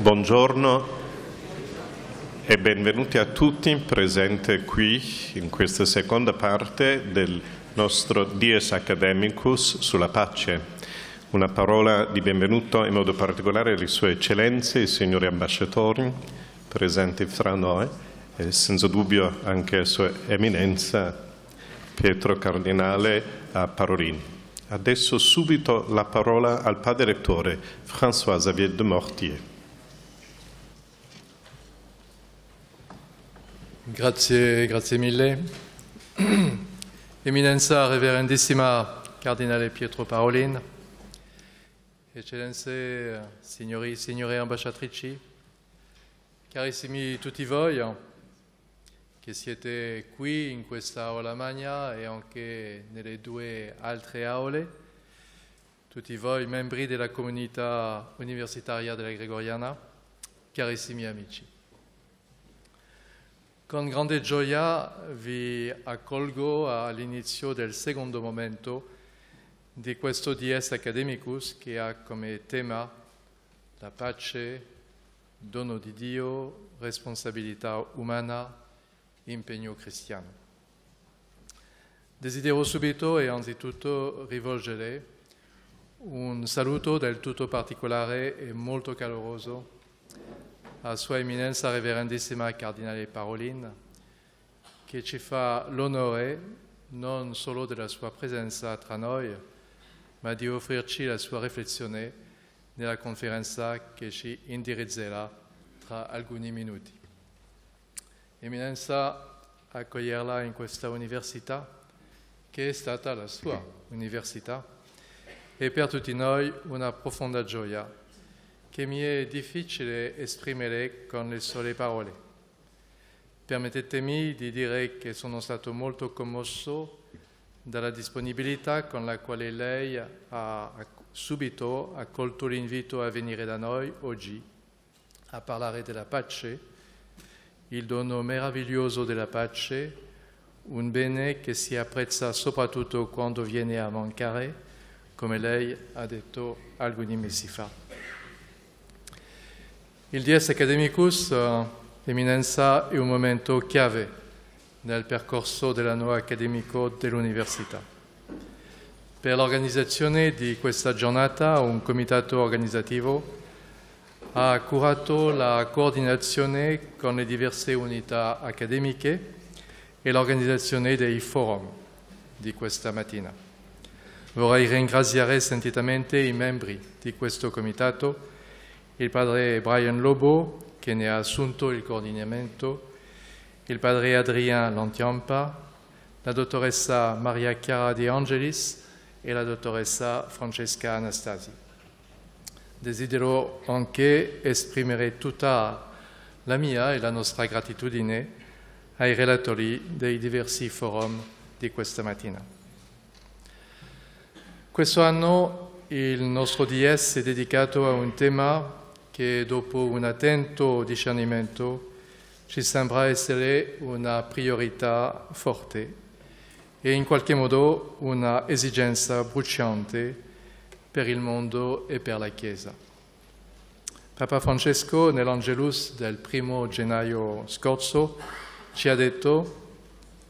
Buongiorno e benvenuti a tutti presenti qui in questa seconda parte del nostro Dies Academicus sulla pace. Una parola di benvenuto in modo particolare alle sue eccellenze, i signori ambasciatori presenti fra noi e senza dubbio anche a sua eminenza Pietro Cardinale a Parolini. Adesso subito la parola al padre rettore François Xavier de Mortier. Grazie, grazie mille. Eminenza Reverendissima Cardinale Pietro Parolin, Eccellenze, signori, signore ambasciatrici, carissimi tutti voi che siete qui in questa aula magna e anche nelle due altre aule, tutti voi membri della comunità universitaria della Gregoriana, carissimi amici. Con grande gioia vi accolgo all'inizio del secondo momento di questo Dies Academicus che ha come tema la pace, dono di Dio, responsabilità umana, impegno cristiano. Desidero subito e anzitutto rivolgere un saluto del tutto particolare e molto caloroso a Sua Eminenza Reverendissima Cardinale Parolin, che ci fa l'onore non solo della sua presenza tra noi, ma di offrirci la sua riflessione nella conferenza che ci indirizzerà tra alcuni minuti. Eminenza, accoglierla in questa università che è stata la sua università è per tutti noi una profonda gioia che mi è difficile esprimere con le sole parole. Permettetemi di dire che sono stato molto commosso dalla disponibilità con la quale lei ha subito accolto l'invito a venire da noi oggi a parlare della pace, il dono meraviglioso della pace, un bene che si apprezza soprattutto quando viene a mancare, come lei ha detto alcuni mesi fa. Il DS Academicus, eh, Eminenza, è un momento chiave nel percorso dell'anno accademico dell'università. Per l'organizzazione di questa giornata un comitato organizzativo ha curato la coordinazione con le diverse unità accademiche e l'organizzazione dei forum di questa mattina. Vorrei ringraziare sentitamente i membri di questo comitato il padre Brian Lobo, che ne ha assunto il coordinamento, il padre Adrien Lantiampa, la dottoressa Maria Chiara De Angelis e la dottoressa Francesca Anastasi. Desidero anche esprimere tutta la mia e la nostra gratitudine ai relatori dei diversi forum di questa mattina. Questo anno il nostro DS è dedicato a un tema che dopo un attento discernimento ci sembra essere una priorità forte e in qualche modo una esigenza bruciante per il mondo e per la Chiesa. Papa Francesco nell'Angelus del primo gennaio scorso ci ha detto,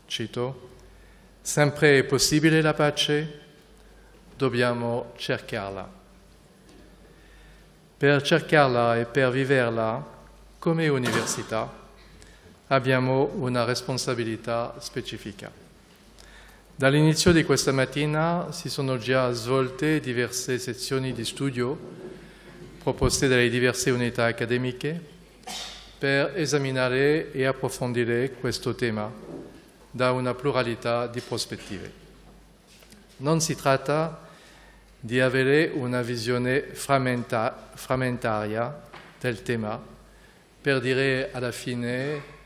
cito, sempre è possibile la pace, dobbiamo cercarla per cercarla e per viverla come università abbiamo una responsabilità specifica. Dall'inizio di questa mattina si sono già svolte diverse sezioni di studio proposte dalle diverse unità accademiche per esaminare e approfondire questo tema da una pluralità di prospettive. Non si tratta di di avere una visione frammenta frammentaria del tema per dire alla fine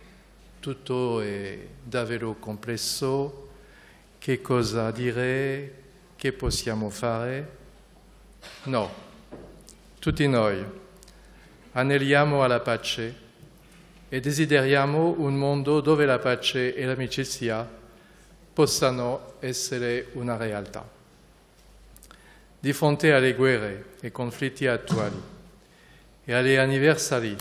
tutto è davvero complesso, che cosa dire, che possiamo fare. No, tutti noi aneliamo alla pace e desideriamo un mondo dove la pace e l'amicizia possano essere una realtà. di fronte alle guerre e conflitti attuali e agli anniversari.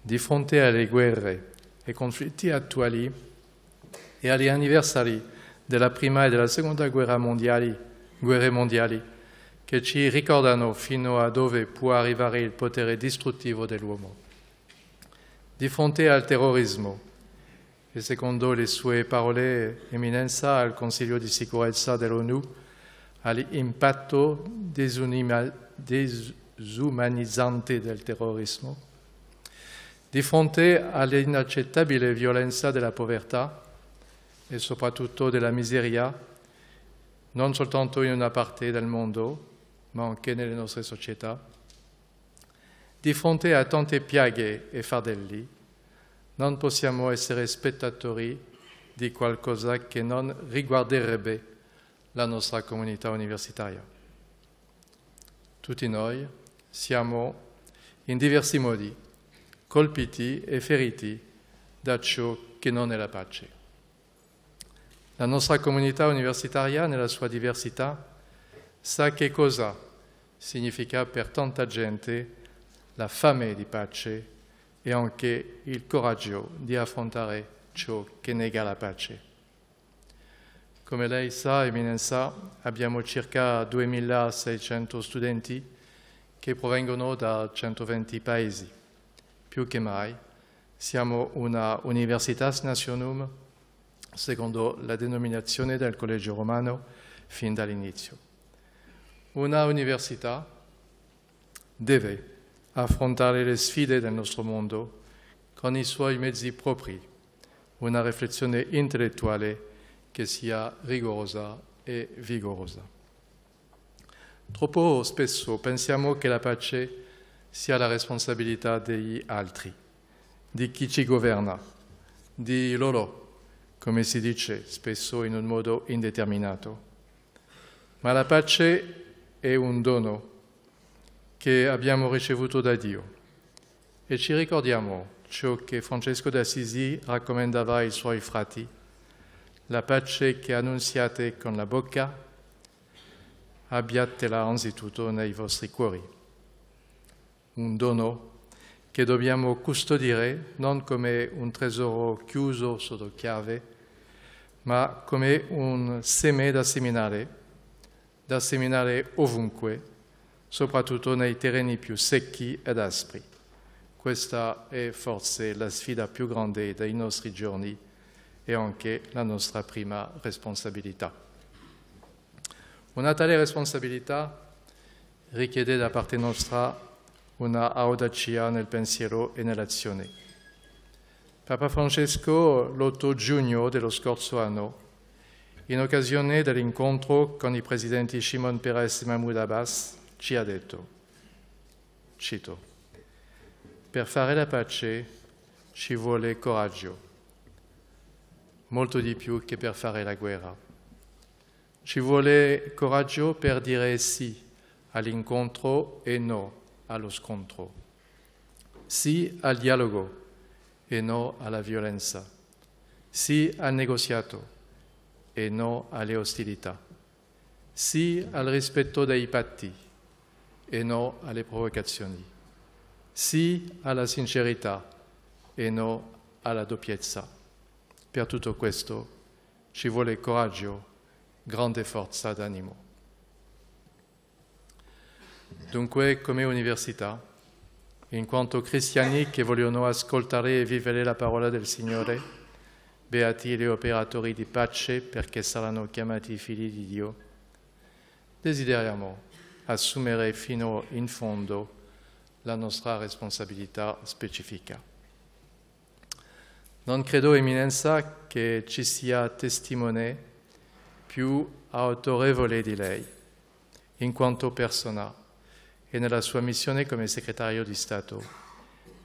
Di fronte alle guerre e conflitti attuali e agli anniversari della prima e della seconda guerra mondiali, guerre mondiali che ci ricordano fino a dove può arrivare il potere distruttivo dell'uomo. Di fronte al terrorismo, e secondo le sue parole, Eminenza, al Consiglio di sicurezza dell'ONU, all'impatto disumanizzante del terrorismo. Di fronte all'inaccettabile violenza della povertà e soprattutto della miseria, non soltanto in una parte del mondo, ma anche nelle nostre società, di fronte a tante piaghe e fardelli, Non possiamo essere spettatori di qualcosa che non riguarderebbe la nostra comunità universitaria. Tutti noi siamo in diversi modi colpiti e feriti da ciò che non è la pace. La nostra comunità universitaria, nella sua diversità, sa che cosa significa per tanta gente la fame di pace e anche il coraggio di affrontare ciò che nega la pace. Come lei sa, Eminenza, abbiamo circa 2.600 studenti che provengono da 120 paesi. Più che mai, siamo una universitas nationum secondo la denominazione del Collegio Romano fin dall'inizio. Una università deve affrontare le sfide del nostro mondo con i suoi mezzi propri, una riflessione intellettuale che sia rigorosa e vigorosa. Troppo spesso pensiamo che la pace sia la responsabilità degli altri, di chi ci governa, di loro, come si dice spesso in un modo indeterminato. Ma la pace è un dono che abbiamo ricevuto da Dio. E ci ricordiamo ciò che Francesco d'Assisi raccomandava ai suoi frati, la pace che annunziate con la bocca, abbiatela anzitutto nei vostri cuori. Un dono che dobbiamo custodire non come un tesoro chiuso sotto chiave, ma come un seme da seminare, da seminare ovunque soprattutto nei terreni più secchi ed aspri. Questa è forse la sfida più grande dei nostri giorni e anche la nostra prima responsabilità. Una tale responsabilità richiede da parte nostra una audacia nel pensiero e nell'azione. Papa Francesco l'8 giugno dello scorso anno, in occasione dell'incontro con i presidenti Shimon Peres e Mahmoud Abbas, ci ha detto, cito, per fare la pace ci vuole coraggio, molto di più che per fare la guerra. Ci vuole coraggio per dire sì all'incontro e no allo scontro, sì al dialogo e no alla violenza, sì al negoziato e no alle ostilità, sì al rispetto dei patti e non alle provocazioni, sì alla sincerità e non alla doppiezza. Per tutto questo ci vuole coraggio, grande forza d'animo. Dunque, come università, in quanto cristiani che vogliono ascoltare e vivere la parola del Signore, beati gli operatori di pace perché saranno chiamati figli di Dio, desideriamo assumere fino in fondo la nostra responsabilità specifica. Non credo, Eminenza, che ci sia testimone più autorevole di lei, in quanto persona e nella sua missione come segretario di Stato,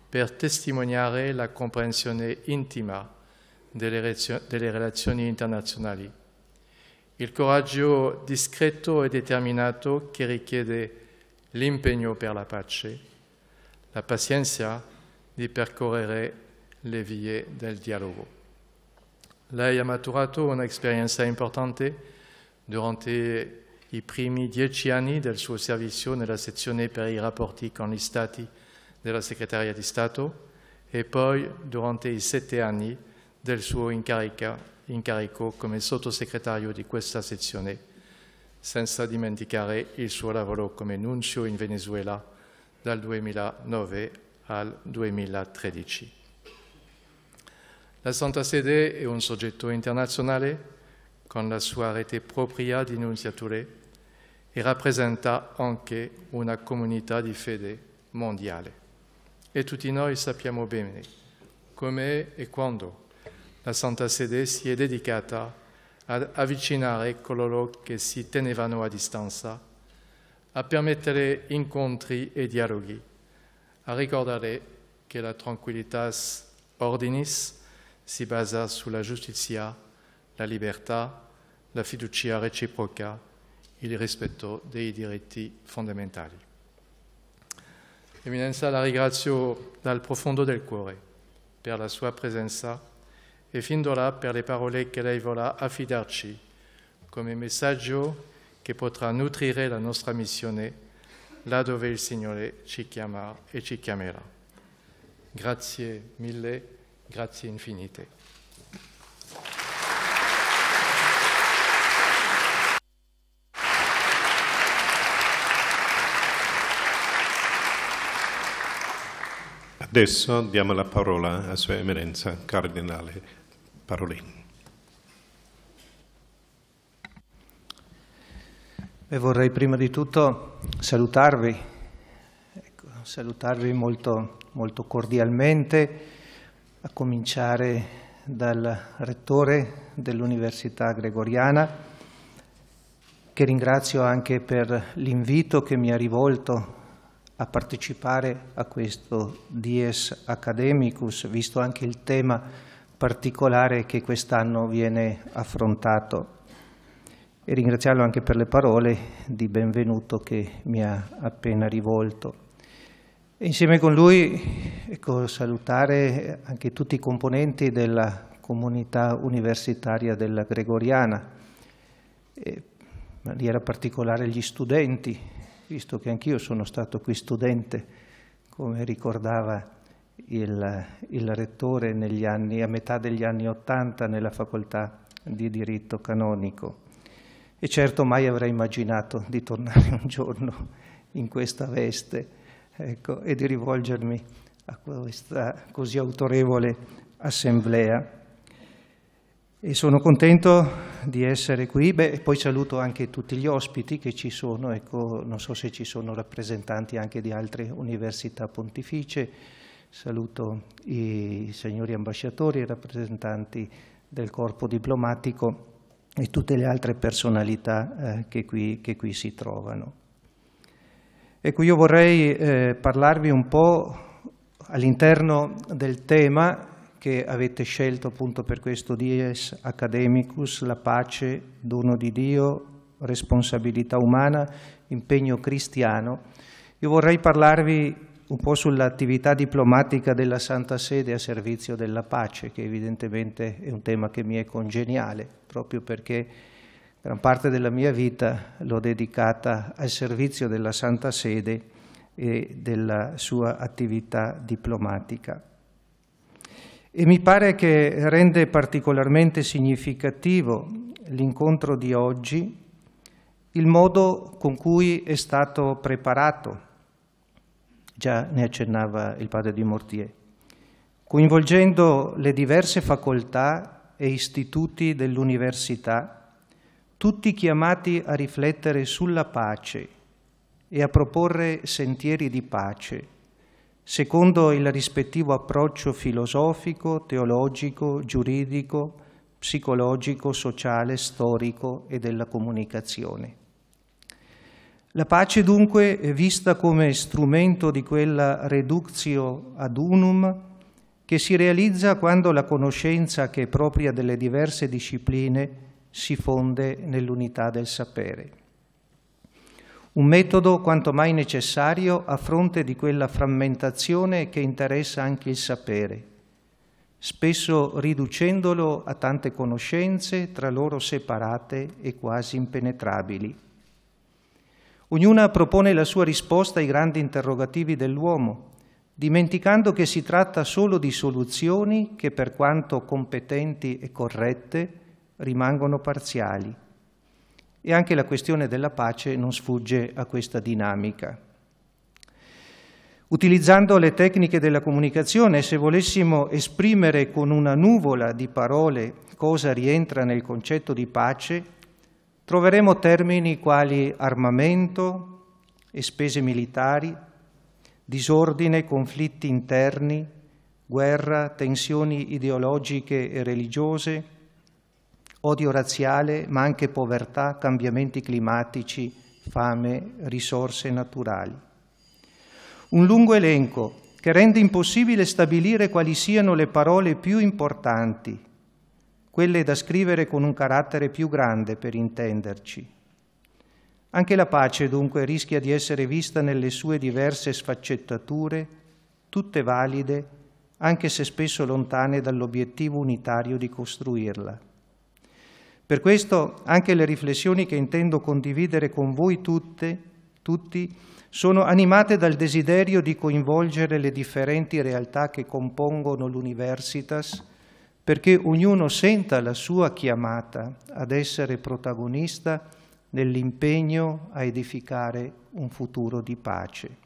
per testimoniare la comprensione intima delle, delle relazioni internazionali il coraggio discreto e determinato che richiede l'impegno per la pace, la pazienza di percorrere le vie del dialogo. Lei ha maturato un'esperienza importante durante i primi dieci anni del suo servizio nella sezione per i rapporti con gli Stati della Segreteria di Stato e poi durante i sette anni del suo incarico incarico come sottosegretario di questa sezione, senza dimenticare il suo lavoro come nuncio in Venezuela dal 2009 al 2013. La Santa Sede è un soggetto internazionale con la sua rete propria di nunziature e rappresenta anche una comunità di fede mondiale. E tutti noi sappiamo bene come e quando la Santa Sede si è dedicata ad avvicinare coloro che si tenevano a distanza, a permettere incontri e dialoghi, a ricordare che la tranquillitas ordinis si basa sulla giustizia, la libertà, la fiducia reciproca, il rispetto dei diritti fondamentali. Eminenza, la ringrazio dal profondo del cuore per la sua presenza e fin d'ora per le parole che lei vorrà affidarci come messaggio che potrà nutrire la nostra missione là dove il Signore ci chiama e ci chiamerà. Grazie mille, grazie infinite. Adesso diamo la parola a Sua Eminenza Cardinale Parolin. E vorrei prima di tutto salutarvi, ecco, salutarvi molto, molto cordialmente, a cominciare dal Rettore dell'Università Gregoriana, che ringrazio anche per l'invito che mi ha rivolto a partecipare a questo Dies Academicus, visto anche il tema particolare che quest'anno viene affrontato e ringraziarlo anche per le parole di benvenuto che mi ha appena rivolto. E insieme con lui ecco, salutare anche tutti i componenti della comunità universitaria della Gregoriana, e in maniera particolare gli studenti, visto che anch'io sono stato qui studente, come ricordava il, il rettore anni, a metà degli anni Ottanta nella facoltà di diritto canonico e certo mai avrei immaginato di tornare un giorno in questa veste ecco, e di rivolgermi a questa così autorevole assemblea. E sono contento di essere qui, Beh, poi saluto anche tutti gli ospiti che ci sono, ecco, non so se ci sono rappresentanti anche di altre università pontificie, Saluto i signori ambasciatori, e rappresentanti del corpo diplomatico e tutte le altre personalità eh, che, qui, che, qui, si trovano. Ecco, io vorrei eh, parlarvi un po' all'interno del tema che avete scelto appunto per questo Dies Academicus, la pace, dono di Dio, responsabilità umana, impegno cristiano. Io vorrei parlarvi un po' sull'attività diplomatica della Santa Sede a servizio della pace, che evidentemente è un tema che mi è congeniale, proprio perché gran parte della mia vita l'ho dedicata al servizio della Santa Sede e della sua attività diplomatica. E mi pare che rende particolarmente significativo l'incontro di oggi il modo con cui è stato preparato già ne accennava il padre di Mortier, coinvolgendo le diverse facoltà e istituti dell'università, tutti chiamati a riflettere sulla pace e a proporre sentieri di pace, secondo il rispettivo approccio filosofico, teologico, giuridico, psicologico, sociale, storico e della comunicazione. La pace dunque è vista come strumento di quella reductio ad unum che si realizza quando la conoscenza che è propria delle diverse discipline si fonde nell'unità del sapere. Un metodo quanto mai necessario a fronte di quella frammentazione che interessa anche il sapere, spesso riducendolo a tante conoscenze tra loro separate e quasi impenetrabili. Ognuna propone la sua risposta ai grandi interrogativi dell'uomo, dimenticando che si tratta solo di soluzioni che, per quanto competenti e corrette, rimangono parziali. E anche la questione della pace non sfugge a questa dinamica. Utilizzando le tecniche della comunicazione, se volessimo esprimere con una nuvola di parole cosa rientra nel concetto di pace, troveremo termini quali armamento e spese militari, disordine, conflitti interni, guerra, tensioni ideologiche e religiose, odio razziale, ma anche povertà, cambiamenti climatici, fame, risorse naturali. Un lungo elenco che rende impossibile stabilire quali siano le parole più importanti quelle da scrivere con un carattere più grande per intenderci. Anche la pace dunque rischia di essere vista nelle sue diverse sfaccettature, tutte valide, anche se spesso lontane dall'obiettivo unitario di costruirla. Per questo anche le riflessioni che intendo condividere con voi tutte, tutti sono animate dal desiderio di coinvolgere le differenti realtà che compongono l'Universitas perché ognuno senta la sua chiamata ad essere protagonista nell'impegno a edificare un futuro di pace.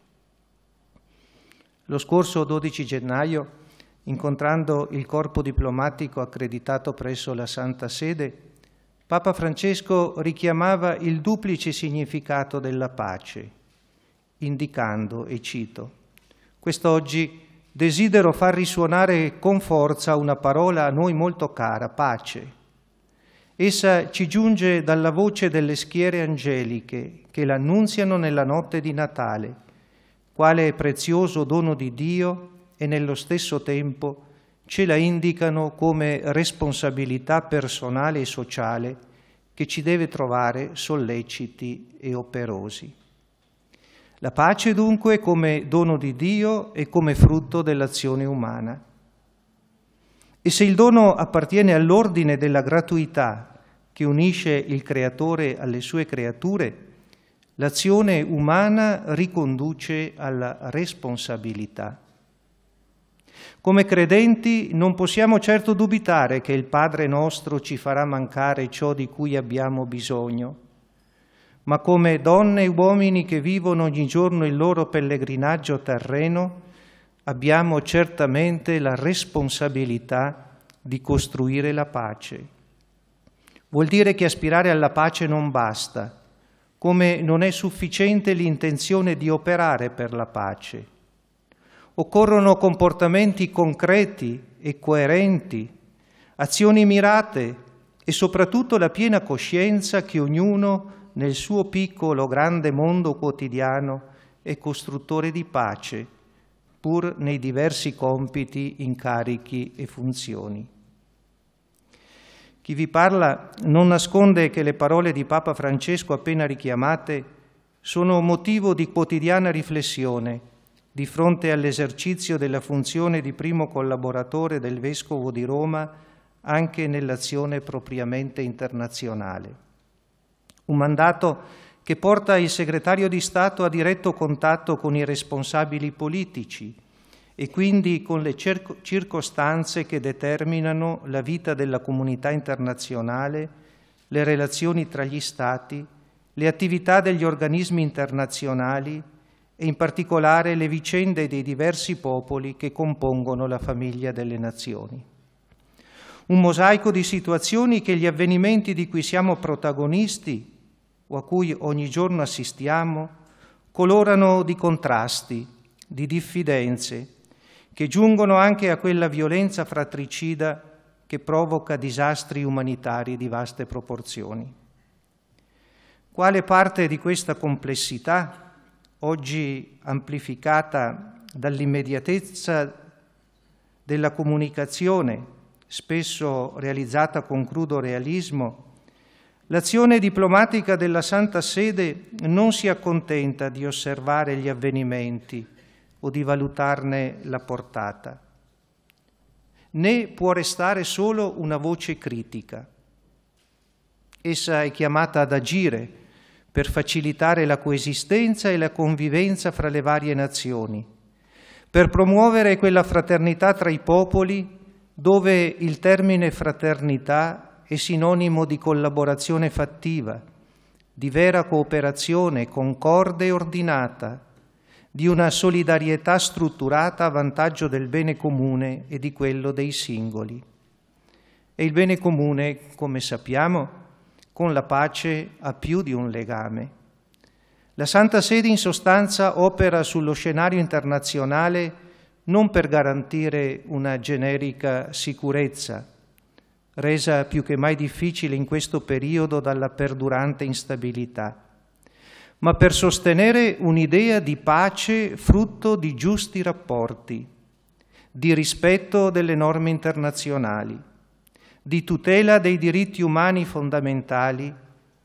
Lo scorso 12 gennaio, incontrando il corpo diplomatico accreditato presso la Santa Sede, Papa Francesco richiamava il duplice significato della pace, indicando, e cito, quest'oggi desidero far risuonare con forza una parola a noi molto cara, pace. Essa ci giunge dalla voce delle schiere angeliche che l'annunziano nella notte di Natale, quale prezioso dono di Dio e nello stesso tempo ce la indicano come responsabilità personale e sociale che ci deve trovare solleciti e operosi. La pace dunque come dono di Dio e come frutto dell'azione umana. E se il dono appartiene all'ordine della gratuità che unisce il creatore alle sue creature, l'azione umana riconduce alla responsabilità. Come credenti non possiamo certo dubitare che il Padre nostro ci farà mancare ciò di cui abbiamo bisogno ma come donne e uomini che vivono ogni giorno il loro pellegrinaggio terreno, abbiamo certamente la responsabilità di costruire la pace. Vuol dire che aspirare alla pace non basta, come non è sufficiente l'intenzione di operare per la pace. Occorrono comportamenti concreti e coerenti, azioni mirate e soprattutto la piena coscienza che ognuno ha nel suo piccolo grande mondo quotidiano è costruttore di pace, pur nei diversi compiti, incarichi e funzioni. Chi vi parla non nasconde che le parole di Papa Francesco appena richiamate sono motivo di quotidiana riflessione di fronte all'esercizio della funzione di primo collaboratore del Vescovo di Roma anche nell'azione propriamente internazionale. Un mandato che porta il segretario di Stato a diretto contatto con i responsabili politici e quindi con le circostanze che determinano la vita della comunità internazionale, le relazioni tra gli Stati, le attività degli organismi internazionali e in particolare le vicende dei diversi popoli che compongono la famiglia delle nazioni un mosaico di situazioni che gli avvenimenti di cui siamo protagonisti o a cui ogni giorno assistiamo colorano di contrasti, di diffidenze, che giungono anche a quella violenza fratricida che provoca disastri umanitari di vaste proporzioni. Quale parte di questa complessità, oggi amplificata dall'immediatezza della comunicazione, spesso realizzata con crudo realismo, L'azione diplomatica della Santa Sede non si accontenta di osservare gli avvenimenti o di valutarne la portata, né può restare solo una voce critica. Essa è chiamata ad agire per facilitare la coesistenza e la convivenza fra le varie nazioni, per promuovere quella fraternità tra i popoli dove il termine fraternità è sinonimo di collaborazione fattiva, di vera cooperazione concorde e ordinata, di una solidarietà strutturata a vantaggio del bene comune e di quello dei singoli. E il bene comune, come sappiamo, con la pace ha più di un legame. La Santa Sede in sostanza opera sullo scenario internazionale non per garantire una generica sicurezza, resa più che mai difficile in questo periodo dalla perdurante instabilità, ma per sostenere un'idea di pace frutto di giusti rapporti, di rispetto delle norme internazionali, di tutela dei diritti umani fondamentali,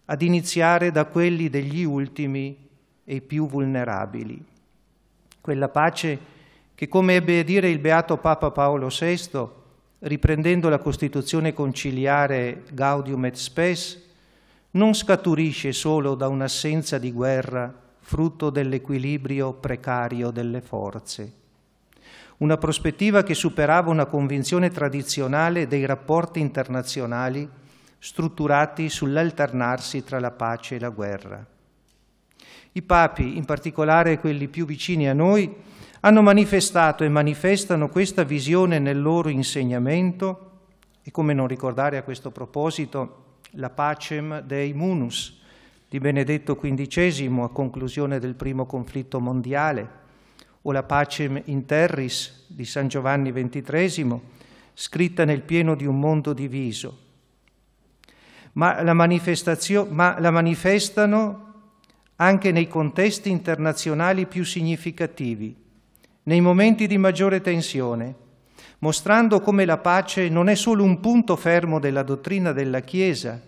ad iniziare da quelli degli ultimi e i più vulnerabili. Quella pace che, come ebbe a dire il beato Papa Paolo VI, riprendendo la Costituzione conciliare Gaudium et Spes, non scaturisce solo da un'assenza di guerra frutto dell'equilibrio precario delle forze. Una prospettiva che superava una convinzione tradizionale dei rapporti internazionali strutturati sull'alternarsi tra la pace e la guerra. I papi, in particolare quelli più vicini a noi, hanno manifestato e manifestano questa visione nel loro insegnamento e come non ricordare a questo proposito la Pacem Dei Munus di Benedetto XV a conclusione del primo conflitto mondiale o la Pacem in Terris di San Giovanni XXIII scritta nel pieno di un mondo diviso. Ma la, ma la manifestano anche nei contesti internazionali più significativi, nei momenti di maggiore tensione, mostrando come la pace non è solo un punto fermo della dottrina della Chiesa,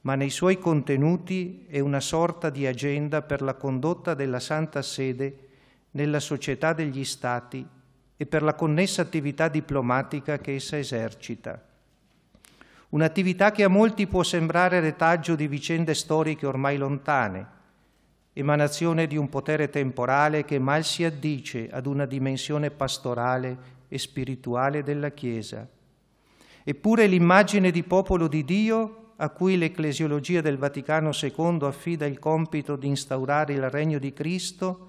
ma nei suoi contenuti è una sorta di agenda per la condotta della Santa Sede nella società degli Stati e per la connessa attività diplomatica che essa esercita. Un'attività che a molti può sembrare retaggio di vicende storiche ormai lontane, emanazione di un potere temporale che mal si addice ad una dimensione pastorale e spirituale della Chiesa. Eppure l'immagine di popolo di Dio a cui l'ecclesiologia del Vaticano II affida il compito di instaurare il regno di Cristo,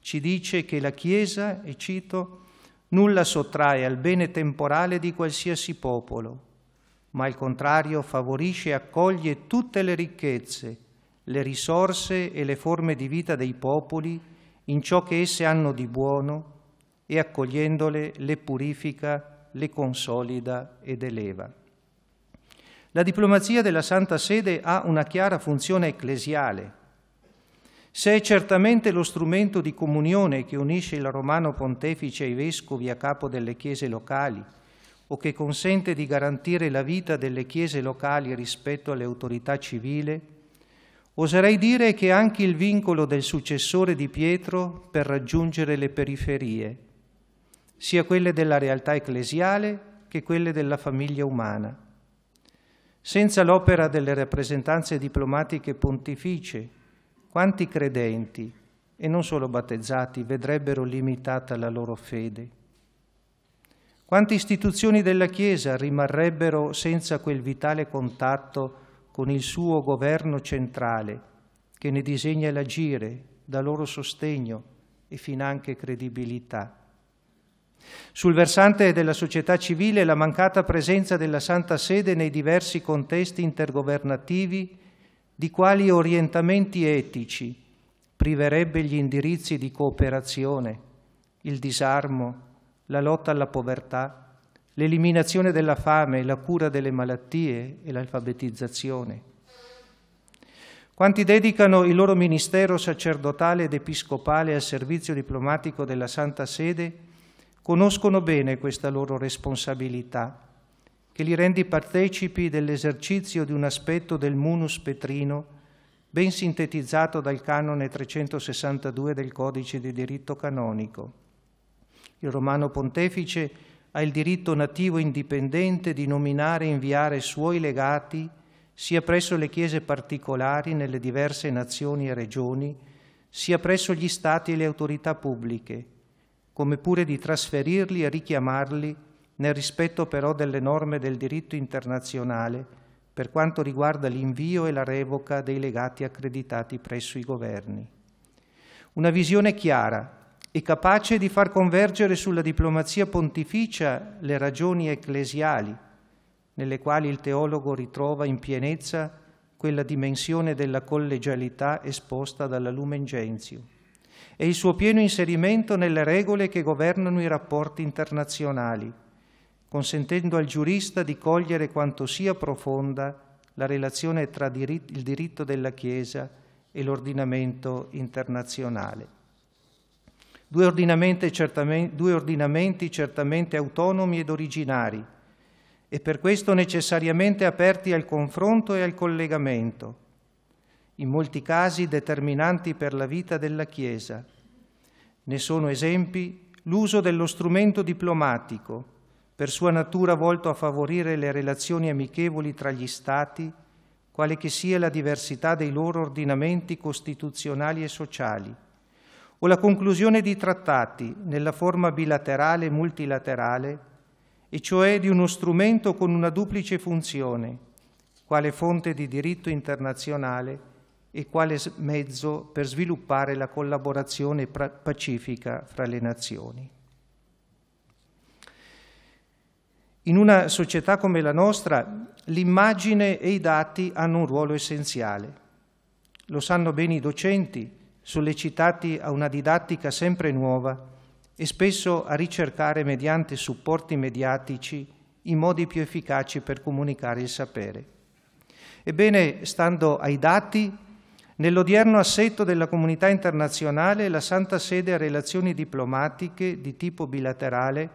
ci dice che la Chiesa, e cito, nulla sottrae al bene temporale di qualsiasi popolo, ma al contrario favorisce e accoglie tutte le ricchezze, le risorse e le forme di vita dei popoli in ciò che esse hanno di buono e accogliendole le purifica, le consolida ed eleva. La diplomazia della Santa Sede ha una chiara funzione ecclesiale. Se è certamente lo strumento di comunione che unisce il romano pontefice ai vescovi a capo delle chiese locali, o che consente di garantire la vita delle chiese locali rispetto alle autorità civile, Oserei dire che anche il vincolo del successore di Pietro per raggiungere le periferie, sia quelle della realtà ecclesiale che quelle della famiglia umana. Senza l'opera delle rappresentanze diplomatiche pontificie, quanti credenti, e non solo battezzati, vedrebbero limitata la loro fede? Quante istituzioni della Chiesa rimarrebbero senza quel vitale contatto con il suo governo centrale, che ne disegna l'agire, dà loro sostegno e finanche credibilità. Sul versante della società civile la mancata presenza della Santa Sede nei diversi contesti intergovernativi di quali orientamenti etici priverebbe gli indirizzi di cooperazione, il disarmo, la lotta alla povertà, l'eliminazione della fame, la cura delle malattie e l'alfabetizzazione. Quanti dedicano il loro ministero sacerdotale ed episcopale al servizio diplomatico della Santa Sede conoscono bene questa loro responsabilità, che li rendi partecipi dell'esercizio di un aspetto del munus petrino ben sintetizzato dal canone 362 del Codice di diritto canonico. Il Romano Pontefice ha il diritto nativo indipendente di nominare e inviare suoi legati sia presso le chiese particolari nelle diverse nazioni e regioni, sia presso gli stati e le autorità pubbliche, come pure di trasferirli e richiamarli nel rispetto però delle norme del diritto internazionale per quanto riguarda l'invio e la revoca dei legati accreditati presso i governi. Una visione chiara, e capace di far convergere sulla diplomazia pontificia le ragioni ecclesiali, nelle quali il teologo ritrova in pienezza quella dimensione della collegialità esposta dalla Lumen Gentium e il suo pieno inserimento nelle regole che governano i rapporti internazionali, consentendo al giurista di cogliere quanto sia profonda la relazione tra il diritto della Chiesa e l'ordinamento internazionale due ordinamenti, certamente, due ordinamenti certamente autonomi ed originari e per questo necessariamente aperti al confronto e al collegamento, in molti casi determinanti per la vita della Chiesa. Ne sono esempi l'uso dello strumento diplomatico, per sua natura volto a favorire le relazioni amichevoli tra gli Stati, quale che sia la diversità dei loro ordinamenti costituzionali e sociali o la conclusione di trattati nella forma bilaterale e multilaterale, e cioè di uno strumento con una duplice funzione, quale fonte di diritto internazionale e quale mezzo per sviluppare la collaborazione pacifica fra le nazioni. In una società come la nostra, l'immagine e i dati hanno un ruolo essenziale. Lo sanno bene i docenti, sollecitati a una didattica sempre nuova e spesso a ricercare mediante supporti mediatici i modi più efficaci per comunicare il sapere. Ebbene, stando ai dati, nell'odierno assetto della comunità internazionale la Santa Sede ha relazioni diplomatiche di tipo bilaterale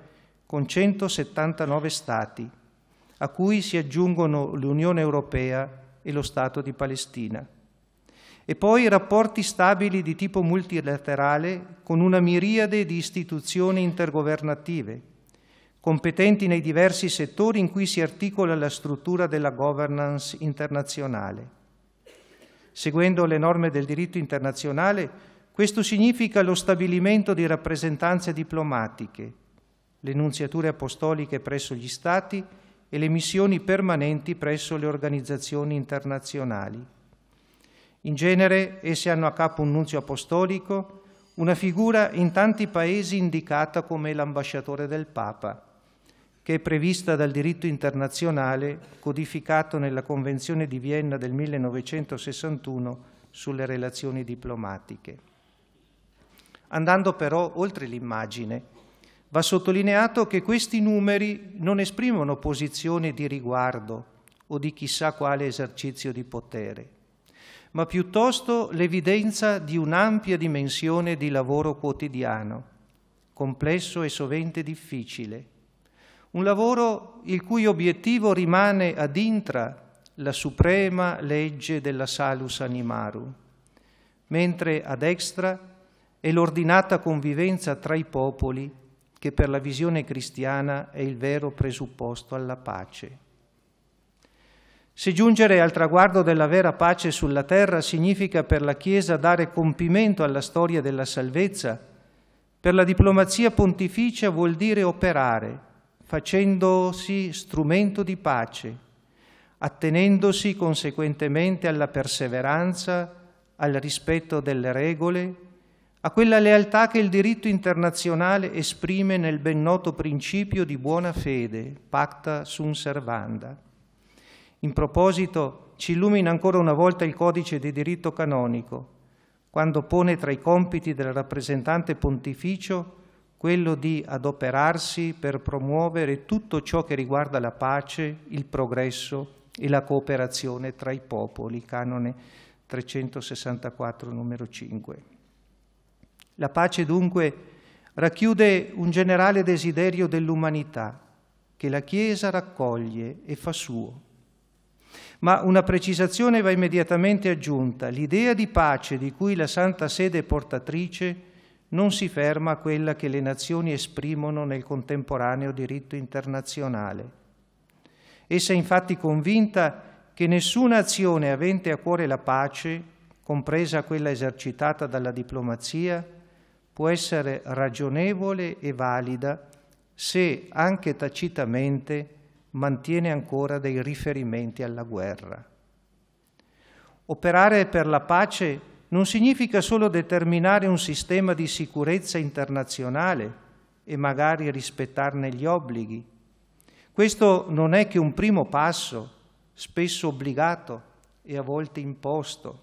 con 179 Stati, a cui si aggiungono l'Unione Europea e lo Stato di Palestina e poi rapporti stabili di tipo multilaterale con una miriade di istituzioni intergovernative, competenti nei diversi settori in cui si articola la struttura della governance internazionale. Seguendo le norme del diritto internazionale, questo significa lo stabilimento di rappresentanze diplomatiche, le nunziature apostoliche presso gli Stati e le missioni permanenti presso le organizzazioni internazionali. In genere esse hanno a capo un nunzio apostolico, una figura in tanti paesi indicata come l'ambasciatore del Papa, che è prevista dal diritto internazionale codificato nella Convenzione di Vienna del 1961 sulle relazioni diplomatiche. Andando però oltre l'immagine, va sottolineato che questi numeri non esprimono posizioni di riguardo o di chissà quale esercizio di potere ma piuttosto l'evidenza di un'ampia dimensione di lavoro quotidiano, complesso e sovente difficile. Un lavoro il cui obiettivo rimane ad intra la suprema legge della salus animarum, mentre ad extra è l'ordinata convivenza tra i popoli che per la visione cristiana è il vero presupposto alla pace. Se giungere al traguardo della vera pace sulla terra significa per la Chiesa dare compimento alla storia della salvezza, per la diplomazia pontificia vuol dire operare, facendosi strumento di pace, attenendosi conseguentemente alla perseveranza, al rispetto delle regole, a quella lealtà che il diritto internazionale esprime nel ben noto principio di buona fede, pacta sunt servanda. In proposito, ci illumina ancora una volta il codice di diritto canonico, quando pone tra i compiti del rappresentante pontificio quello di adoperarsi per promuovere tutto ciò che riguarda la pace, il progresso e la cooperazione tra i popoli, canone 364 numero 5. La pace dunque racchiude un generale desiderio dell'umanità che la Chiesa raccoglie e fa suo. Ma una precisazione va immediatamente aggiunta. L'idea di pace di cui la Santa Sede è portatrice non si ferma a quella che le nazioni esprimono nel contemporaneo diritto internazionale. Essa è infatti convinta che nessuna azione avente a cuore la pace, compresa quella esercitata dalla diplomazia, può essere ragionevole e valida se, anche tacitamente, mantiene ancora dei riferimenti alla guerra. Operare per la pace non significa solo determinare un sistema di sicurezza internazionale e magari rispettarne gli obblighi. Questo non è che un primo passo, spesso obbligato e a volte imposto.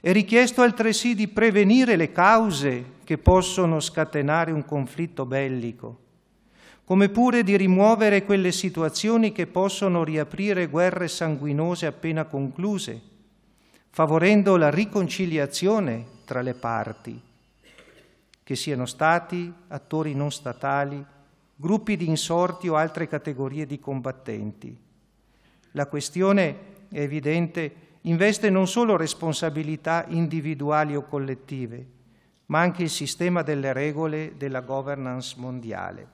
È richiesto altresì di prevenire le cause che possono scatenare un conflitto bellico come pure di rimuovere quelle situazioni che possono riaprire guerre sanguinose appena concluse, favorendo la riconciliazione tra le parti, che siano stati, attori non statali, gruppi di insorti o altre categorie di combattenti. La questione, è evidente, investe non solo responsabilità individuali o collettive, ma anche il sistema delle regole della governance mondiale.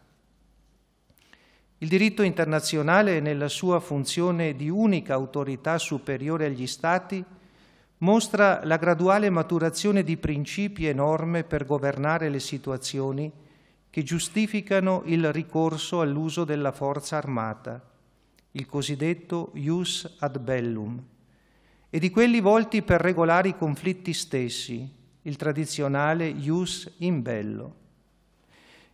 Il diritto internazionale, nella sua funzione di unica autorità superiore agli Stati, mostra la graduale maturazione di principi e norme per governare le situazioni che giustificano il ricorso all'uso della forza armata, il cosiddetto ius ad bellum, e di quelli volti per regolare i conflitti stessi, il tradizionale ius in bello.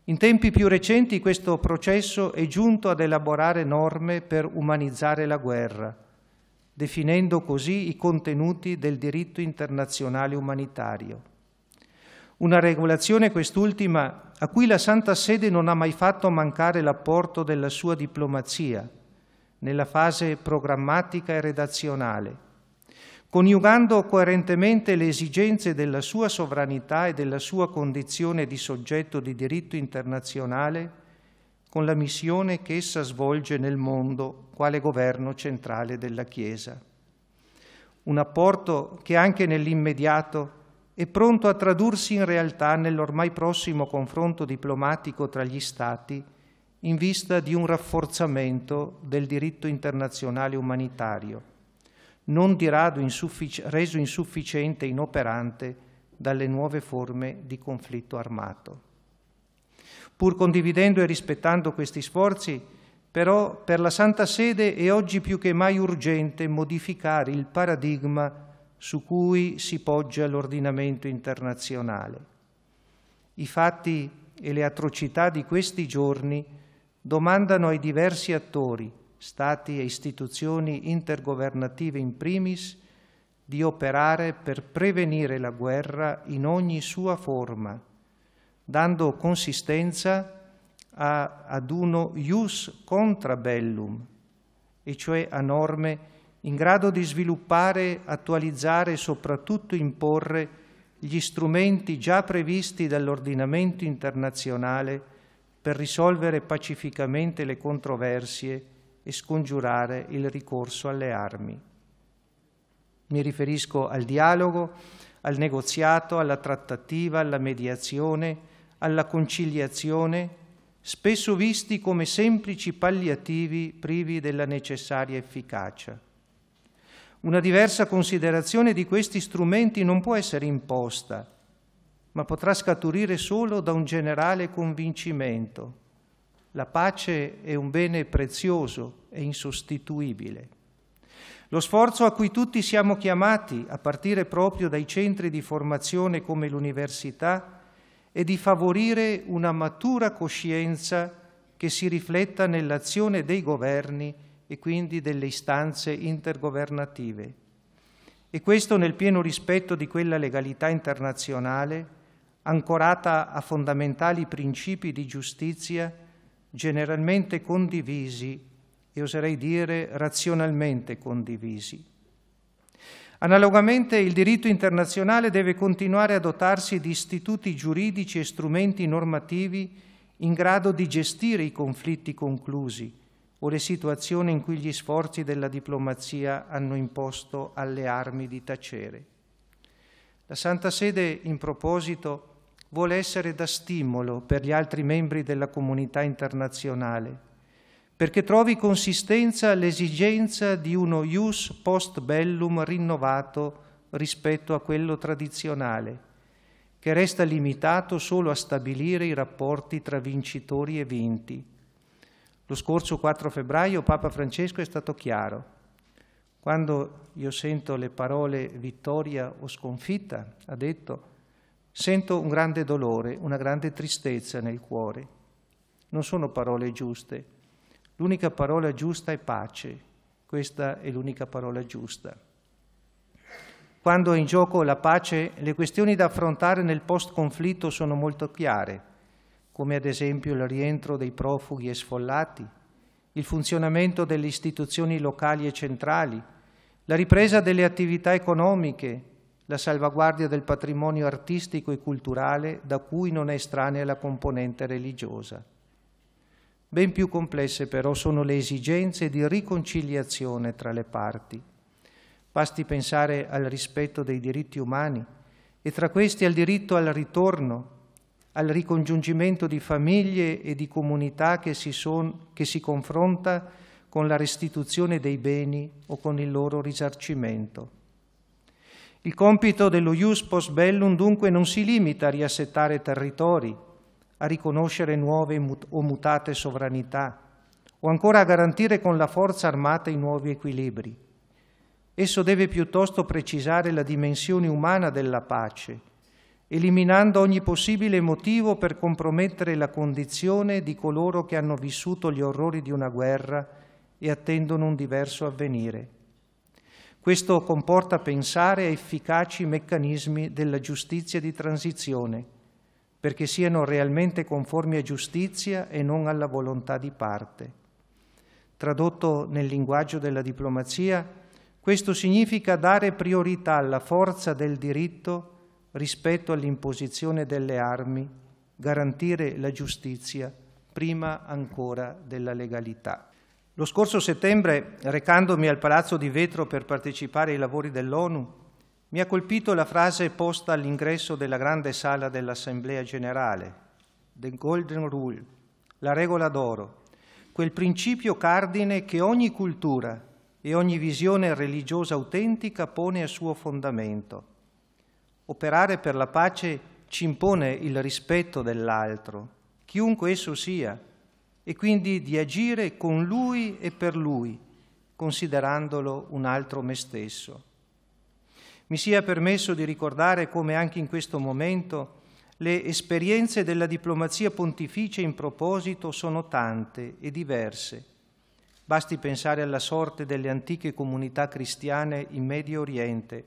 In tempi più recenti questo processo è giunto ad elaborare norme per umanizzare la guerra, definendo così i contenuti del diritto internazionale umanitario. Una regolazione quest'ultima a cui la Santa Sede non ha mai fatto mancare l'apporto della sua diplomazia nella fase programmatica e redazionale, coniugando coerentemente le esigenze della sua sovranità e della sua condizione di soggetto di diritto internazionale con la missione che essa svolge nel mondo quale governo centrale della Chiesa. Un apporto che anche nell'immediato è pronto a tradursi in realtà nell'ormai prossimo confronto diplomatico tra gli Stati in vista di un rafforzamento del diritto internazionale umanitario non di rado insuffici reso insufficiente e inoperante dalle nuove forme di conflitto armato. Pur condividendo e rispettando questi sforzi, però per la Santa Sede è oggi più che mai urgente modificare il paradigma su cui si poggia l'ordinamento internazionale. I fatti e le atrocità di questi giorni domandano ai diversi attori, Stati e istituzioni intergovernative in primis, di operare per prevenire la guerra in ogni sua forma, dando consistenza a, ad uno ius contra bellum, e cioè a norme in grado di sviluppare, attualizzare e soprattutto imporre gli strumenti già previsti dall'ordinamento internazionale per risolvere pacificamente le controversie e scongiurare il ricorso alle armi. Mi riferisco al dialogo, al negoziato, alla trattativa, alla mediazione, alla conciliazione, spesso visti come semplici palliativi privi della necessaria efficacia. Una diversa considerazione di questi strumenti non può essere imposta, ma potrà scaturire solo da un generale convincimento la pace è un bene prezioso e insostituibile. Lo sforzo a cui tutti siamo chiamati, a partire proprio dai centri di formazione come l'università, è di favorire una matura coscienza che si rifletta nell'azione dei governi e quindi delle istanze intergovernative. E questo nel pieno rispetto di quella legalità internazionale, ancorata a fondamentali principi di giustizia generalmente condivisi e oserei dire razionalmente condivisi. Analogamente il diritto internazionale deve continuare a dotarsi di istituti giuridici e strumenti normativi in grado di gestire i conflitti conclusi o le situazioni in cui gli sforzi della diplomazia hanno imposto alle armi di tacere. La Santa Sede, in proposito, vuole essere da stimolo per gli altri membri della comunità internazionale, perché trovi consistenza l'esigenza di uno ius post bellum rinnovato rispetto a quello tradizionale, che resta limitato solo a stabilire i rapporti tra vincitori e vinti. Lo scorso 4 febbraio Papa Francesco è stato chiaro. Quando io sento le parole vittoria o sconfitta, ha detto Sento un grande dolore, una grande tristezza nel cuore. Non sono parole giuste. L'unica parola giusta è pace. Questa è l'unica parola giusta. Quando è in gioco la pace, le questioni da affrontare nel post-conflitto sono molto chiare, come ad esempio il rientro dei profughi e sfollati, il funzionamento delle istituzioni locali e centrali, la ripresa delle attività economiche, la salvaguardia del patrimonio artistico e culturale da cui non è estranea la componente religiosa. Ben più complesse però sono le esigenze di riconciliazione tra le parti. Basti pensare al rispetto dei diritti umani e tra questi al diritto al ritorno, al ricongiungimento di famiglie e di comunità che si, son, che si confronta con la restituzione dei beni o con il loro risarcimento. Il compito dello Ius Post Bellum dunque non si limita a riassettare territori, a riconoscere nuove o mutate sovranità, o ancora a garantire con la forza armata i nuovi equilibri. Esso deve piuttosto precisare la dimensione umana della pace, eliminando ogni possibile motivo per compromettere la condizione di coloro che hanno vissuto gli orrori di una guerra e attendono un diverso avvenire. Questo comporta pensare a efficaci meccanismi della giustizia di transizione, perché siano realmente conformi a giustizia e non alla volontà di parte. Tradotto nel linguaggio della diplomazia, questo significa dare priorità alla forza del diritto rispetto all'imposizione delle armi, garantire la giustizia prima ancora della legalità. Lo scorso settembre, recandomi al Palazzo di Vetro per partecipare ai lavori dell'ONU, mi ha colpito la frase posta all'ingresso della grande sala dell'Assemblea generale, The Golden Rule, la regola d'oro, quel principio cardine che ogni cultura e ogni visione religiosa autentica pone a suo fondamento. Operare per la pace ci impone il rispetto dell'altro, chiunque esso sia, e quindi di agire con lui e per lui, considerandolo un altro me stesso. Mi sia permesso di ricordare come anche in questo momento le esperienze della diplomazia pontificia in proposito sono tante e diverse. Basti pensare alla sorte delle antiche comunità cristiane in Medio Oriente,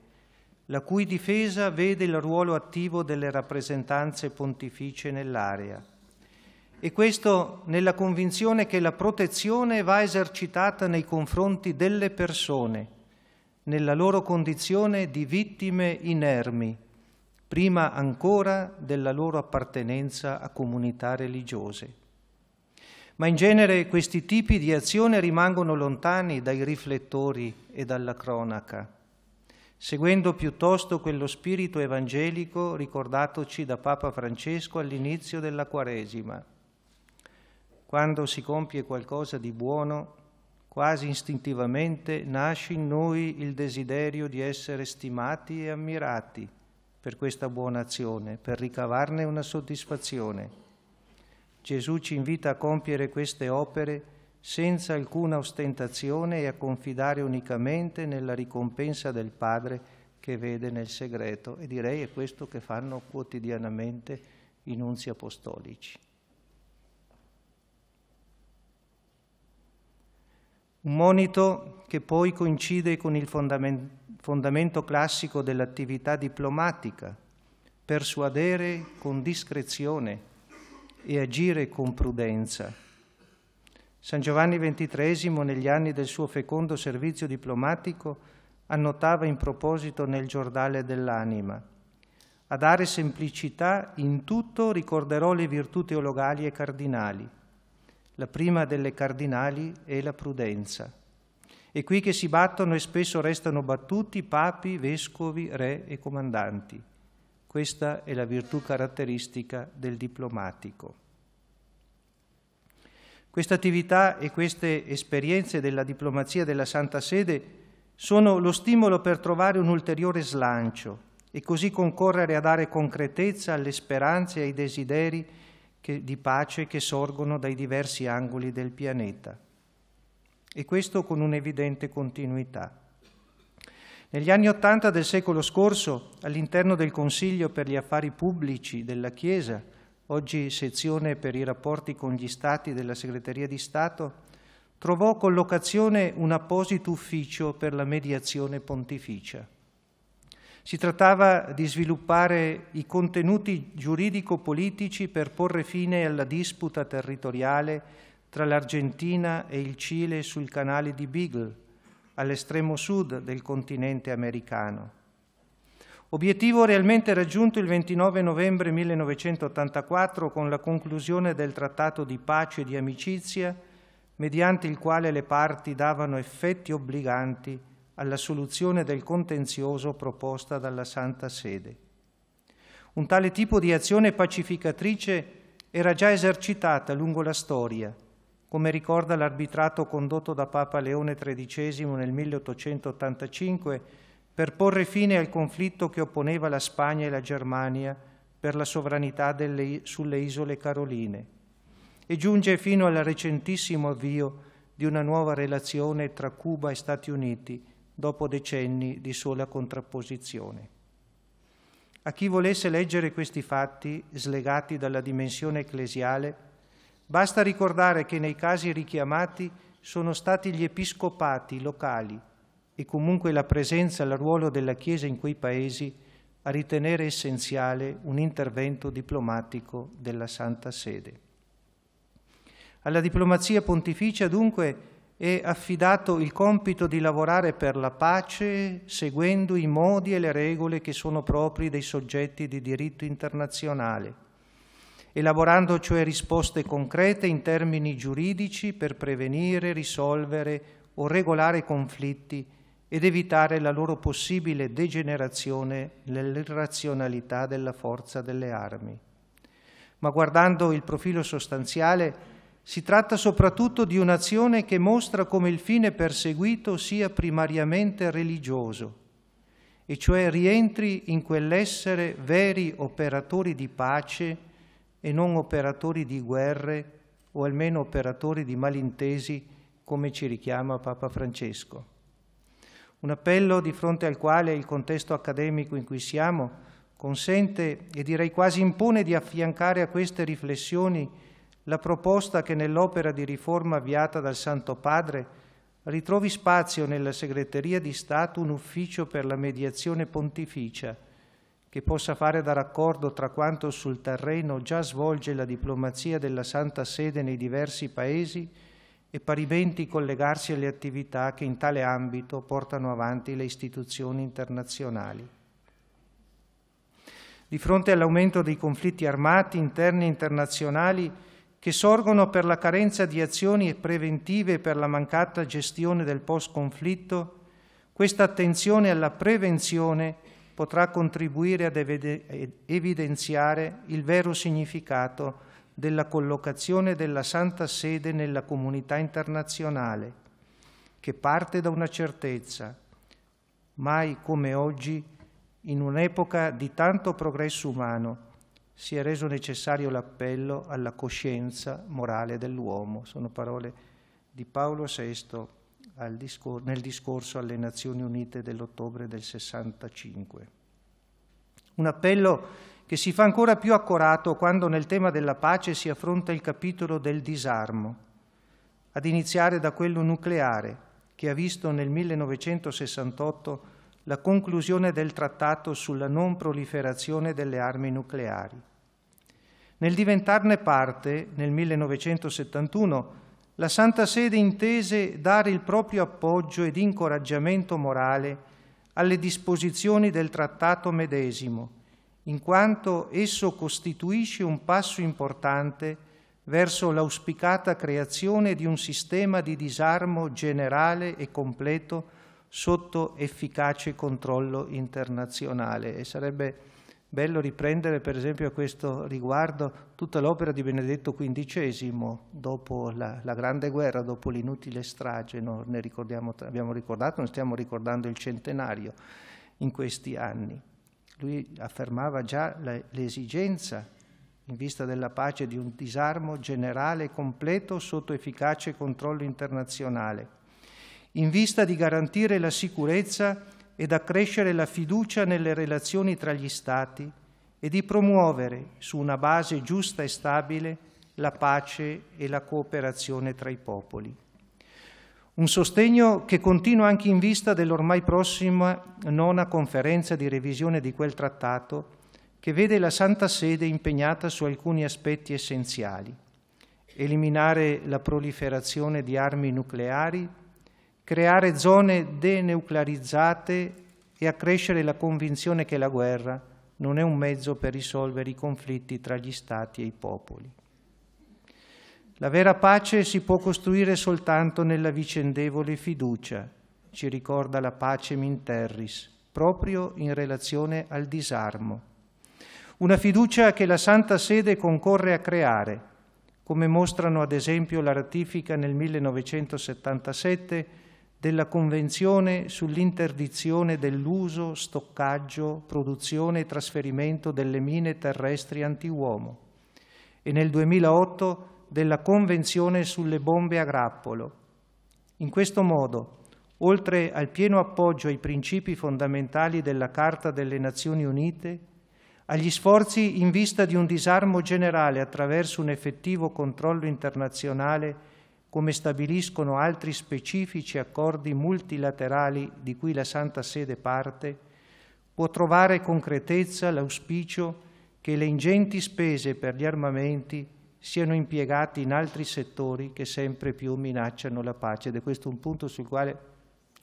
la cui difesa vede il ruolo attivo delle rappresentanze pontificie nell'area e questo nella convinzione che la protezione va esercitata nei confronti delle persone, nella loro condizione di vittime inermi, prima ancora della loro appartenenza a comunità religiose. Ma in genere questi tipi di azione rimangono lontani dai riflettori e dalla cronaca, seguendo piuttosto quello spirito evangelico ricordatoci da Papa Francesco all'inizio della Quaresima quando si compie qualcosa di buono, quasi istintivamente nasce in noi il desiderio di essere stimati e ammirati per questa buona azione, per ricavarne una soddisfazione. Gesù ci invita a compiere queste opere senza alcuna ostentazione e a confidare unicamente nella ricompensa del Padre che vede nel segreto e direi è questo che fanno quotidianamente i nunzi apostolici. un monito che poi coincide con il fondamento classico dell'attività diplomatica, persuadere con discrezione e agire con prudenza. San Giovanni XXIII, negli anni del suo fecondo servizio diplomatico, annotava in proposito nel giornale dell'anima. A dare semplicità in tutto ricorderò le virtù teologali e cardinali la prima delle cardinali è la prudenza. È qui che si battono e spesso restano battuti papi, vescovi, re e comandanti. Questa è la virtù caratteristica del diplomatico. Questa attività e queste esperienze della diplomazia della Santa Sede sono lo stimolo per trovare un ulteriore slancio e così concorrere a dare concretezza alle speranze e ai desideri che, di pace che sorgono dai diversi angoli del pianeta. E questo con un'evidente continuità. Negli anni Ottanta del secolo scorso, all'interno del Consiglio per gli affari pubblici della Chiesa, oggi sezione per i rapporti con gli Stati della Segreteria di Stato, trovò collocazione un apposito ufficio per la mediazione pontificia. Si trattava di sviluppare i contenuti giuridico-politici per porre fine alla disputa territoriale tra l'Argentina e il Cile sul canale di Beagle, all'estremo sud del continente americano. Obiettivo realmente raggiunto il 29 novembre 1984 con la conclusione del Trattato di pace e di amicizia, mediante il quale le parti davano effetti obbliganti alla soluzione del contenzioso proposta dalla Santa Sede. Un tale tipo di azione pacificatrice era già esercitata lungo la storia, come ricorda l'arbitrato condotto da Papa Leone XIII nel 1885 per porre fine al conflitto che opponeva la Spagna e la Germania per la sovranità delle, sulle isole Caroline e giunge fino al recentissimo avvio di una nuova relazione tra Cuba e Stati Uniti, dopo decenni di sola contrapposizione. A chi volesse leggere questi fatti, slegati dalla dimensione ecclesiale, basta ricordare che nei casi richiamati sono stati gli episcopati locali e comunque la presenza e il ruolo della Chiesa in quei paesi a ritenere essenziale un intervento diplomatico della Santa Sede. Alla diplomazia pontificia dunque è affidato il compito di lavorare per la pace seguendo i modi e le regole che sono propri dei soggetti di diritto internazionale, elaborando cioè risposte concrete in termini giuridici per prevenire, risolvere o regolare conflitti ed evitare la loro possibile degenerazione nell'irrazionalità della forza delle armi. Ma guardando il profilo sostanziale, si tratta soprattutto di un'azione che mostra come il fine perseguito sia primariamente religioso, e cioè rientri in quell'essere veri operatori di pace e non operatori di guerre o almeno operatori di malintesi, come ci richiama Papa Francesco. Un appello di fronte al quale il contesto accademico in cui siamo consente e direi quasi impone di affiancare a queste riflessioni la proposta che nell'opera di riforma avviata dal Santo Padre ritrovi spazio nella Segreteria di Stato un ufficio per la mediazione pontificia che possa fare da raccordo tra quanto sul terreno già svolge la diplomazia della Santa Sede nei diversi paesi e parimenti collegarsi alle attività che in tale ambito portano avanti le istituzioni internazionali. Di fronte all'aumento dei conflitti armati interni e internazionali, che sorgono per la carenza di azioni preventive e per la mancata gestione del post-conflitto, questa attenzione alla prevenzione potrà contribuire ad evidenziare il vero significato della collocazione della Santa Sede nella comunità internazionale, che parte da una certezza. Mai come oggi, in un'epoca di tanto progresso umano, si è reso necessario l'appello alla coscienza morale dell'uomo. Sono parole di Paolo VI discor nel discorso alle Nazioni Unite dell'ottobre del 65. Un appello che si fa ancora più accorato quando nel tema della pace si affronta il capitolo del disarmo, ad iniziare da quello nucleare, che ha visto nel 1968 la conclusione del trattato sulla non proliferazione delle armi nucleari. Nel diventarne parte, nel 1971, la Santa Sede intese dare il proprio appoggio ed incoraggiamento morale alle disposizioni del trattato medesimo, in quanto esso costituisce un passo importante verso l'auspicata creazione di un sistema di disarmo generale e completo sotto efficace controllo internazionale. E sarebbe Bello riprendere per esempio a questo riguardo tutta l'opera di Benedetto XV dopo la, la Grande Guerra, dopo l'inutile strage, no? ne abbiamo ricordato, ne stiamo ricordando il centenario in questi anni. Lui affermava già l'esigenza in vista della pace di un disarmo generale e completo sotto efficace controllo internazionale, in vista di garantire la sicurezza e da crescere la fiducia nelle relazioni tra gli Stati e di promuovere, su una base giusta e stabile, la pace e la cooperazione tra i popoli. Un sostegno che continua anche in vista dell'ormai prossima nona conferenza di revisione di quel trattato, che vede la Santa Sede impegnata su alcuni aspetti essenziali. Eliminare la proliferazione di armi nucleari creare zone denuclearizzate e accrescere la convinzione che la guerra non è un mezzo per risolvere i conflitti tra gli stati e i popoli. La vera pace si può costruire soltanto nella vicendevole fiducia, ci ricorda la pace Minterris, proprio in relazione al disarmo. Una fiducia che la Santa Sede concorre a creare, come mostrano ad esempio la ratifica nel 1977 della Convenzione sull'interdizione dell'uso, stoccaggio, produzione e trasferimento delle mine terrestri antiuomo e nel 2008 della Convenzione sulle bombe a grappolo. In questo modo, oltre al pieno appoggio ai principi fondamentali della Carta delle Nazioni Unite, agli sforzi in vista di un disarmo generale attraverso un effettivo controllo internazionale come stabiliscono altri specifici accordi multilaterali di cui la Santa Sede parte, può trovare concretezza l'auspicio che le ingenti spese per gli armamenti siano impiegati in altri settori che sempre più minacciano la pace. Ed è questo un punto sul quale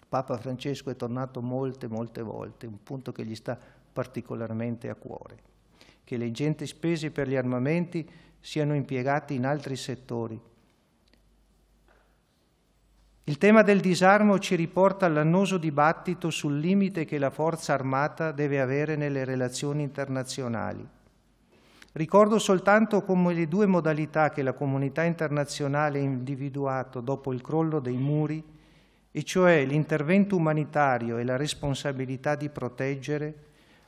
Papa Francesco è tornato molte, molte volte, un punto che gli sta particolarmente a cuore, che le ingenti spese per gli armamenti siano impiegate in altri settori il tema del disarmo ci riporta all'annoso dibattito sul limite che la forza armata deve avere nelle relazioni internazionali. Ricordo soltanto come le due modalità che la comunità internazionale ha individuato dopo il crollo dei muri, e cioè l'intervento umanitario e la responsabilità di proteggere,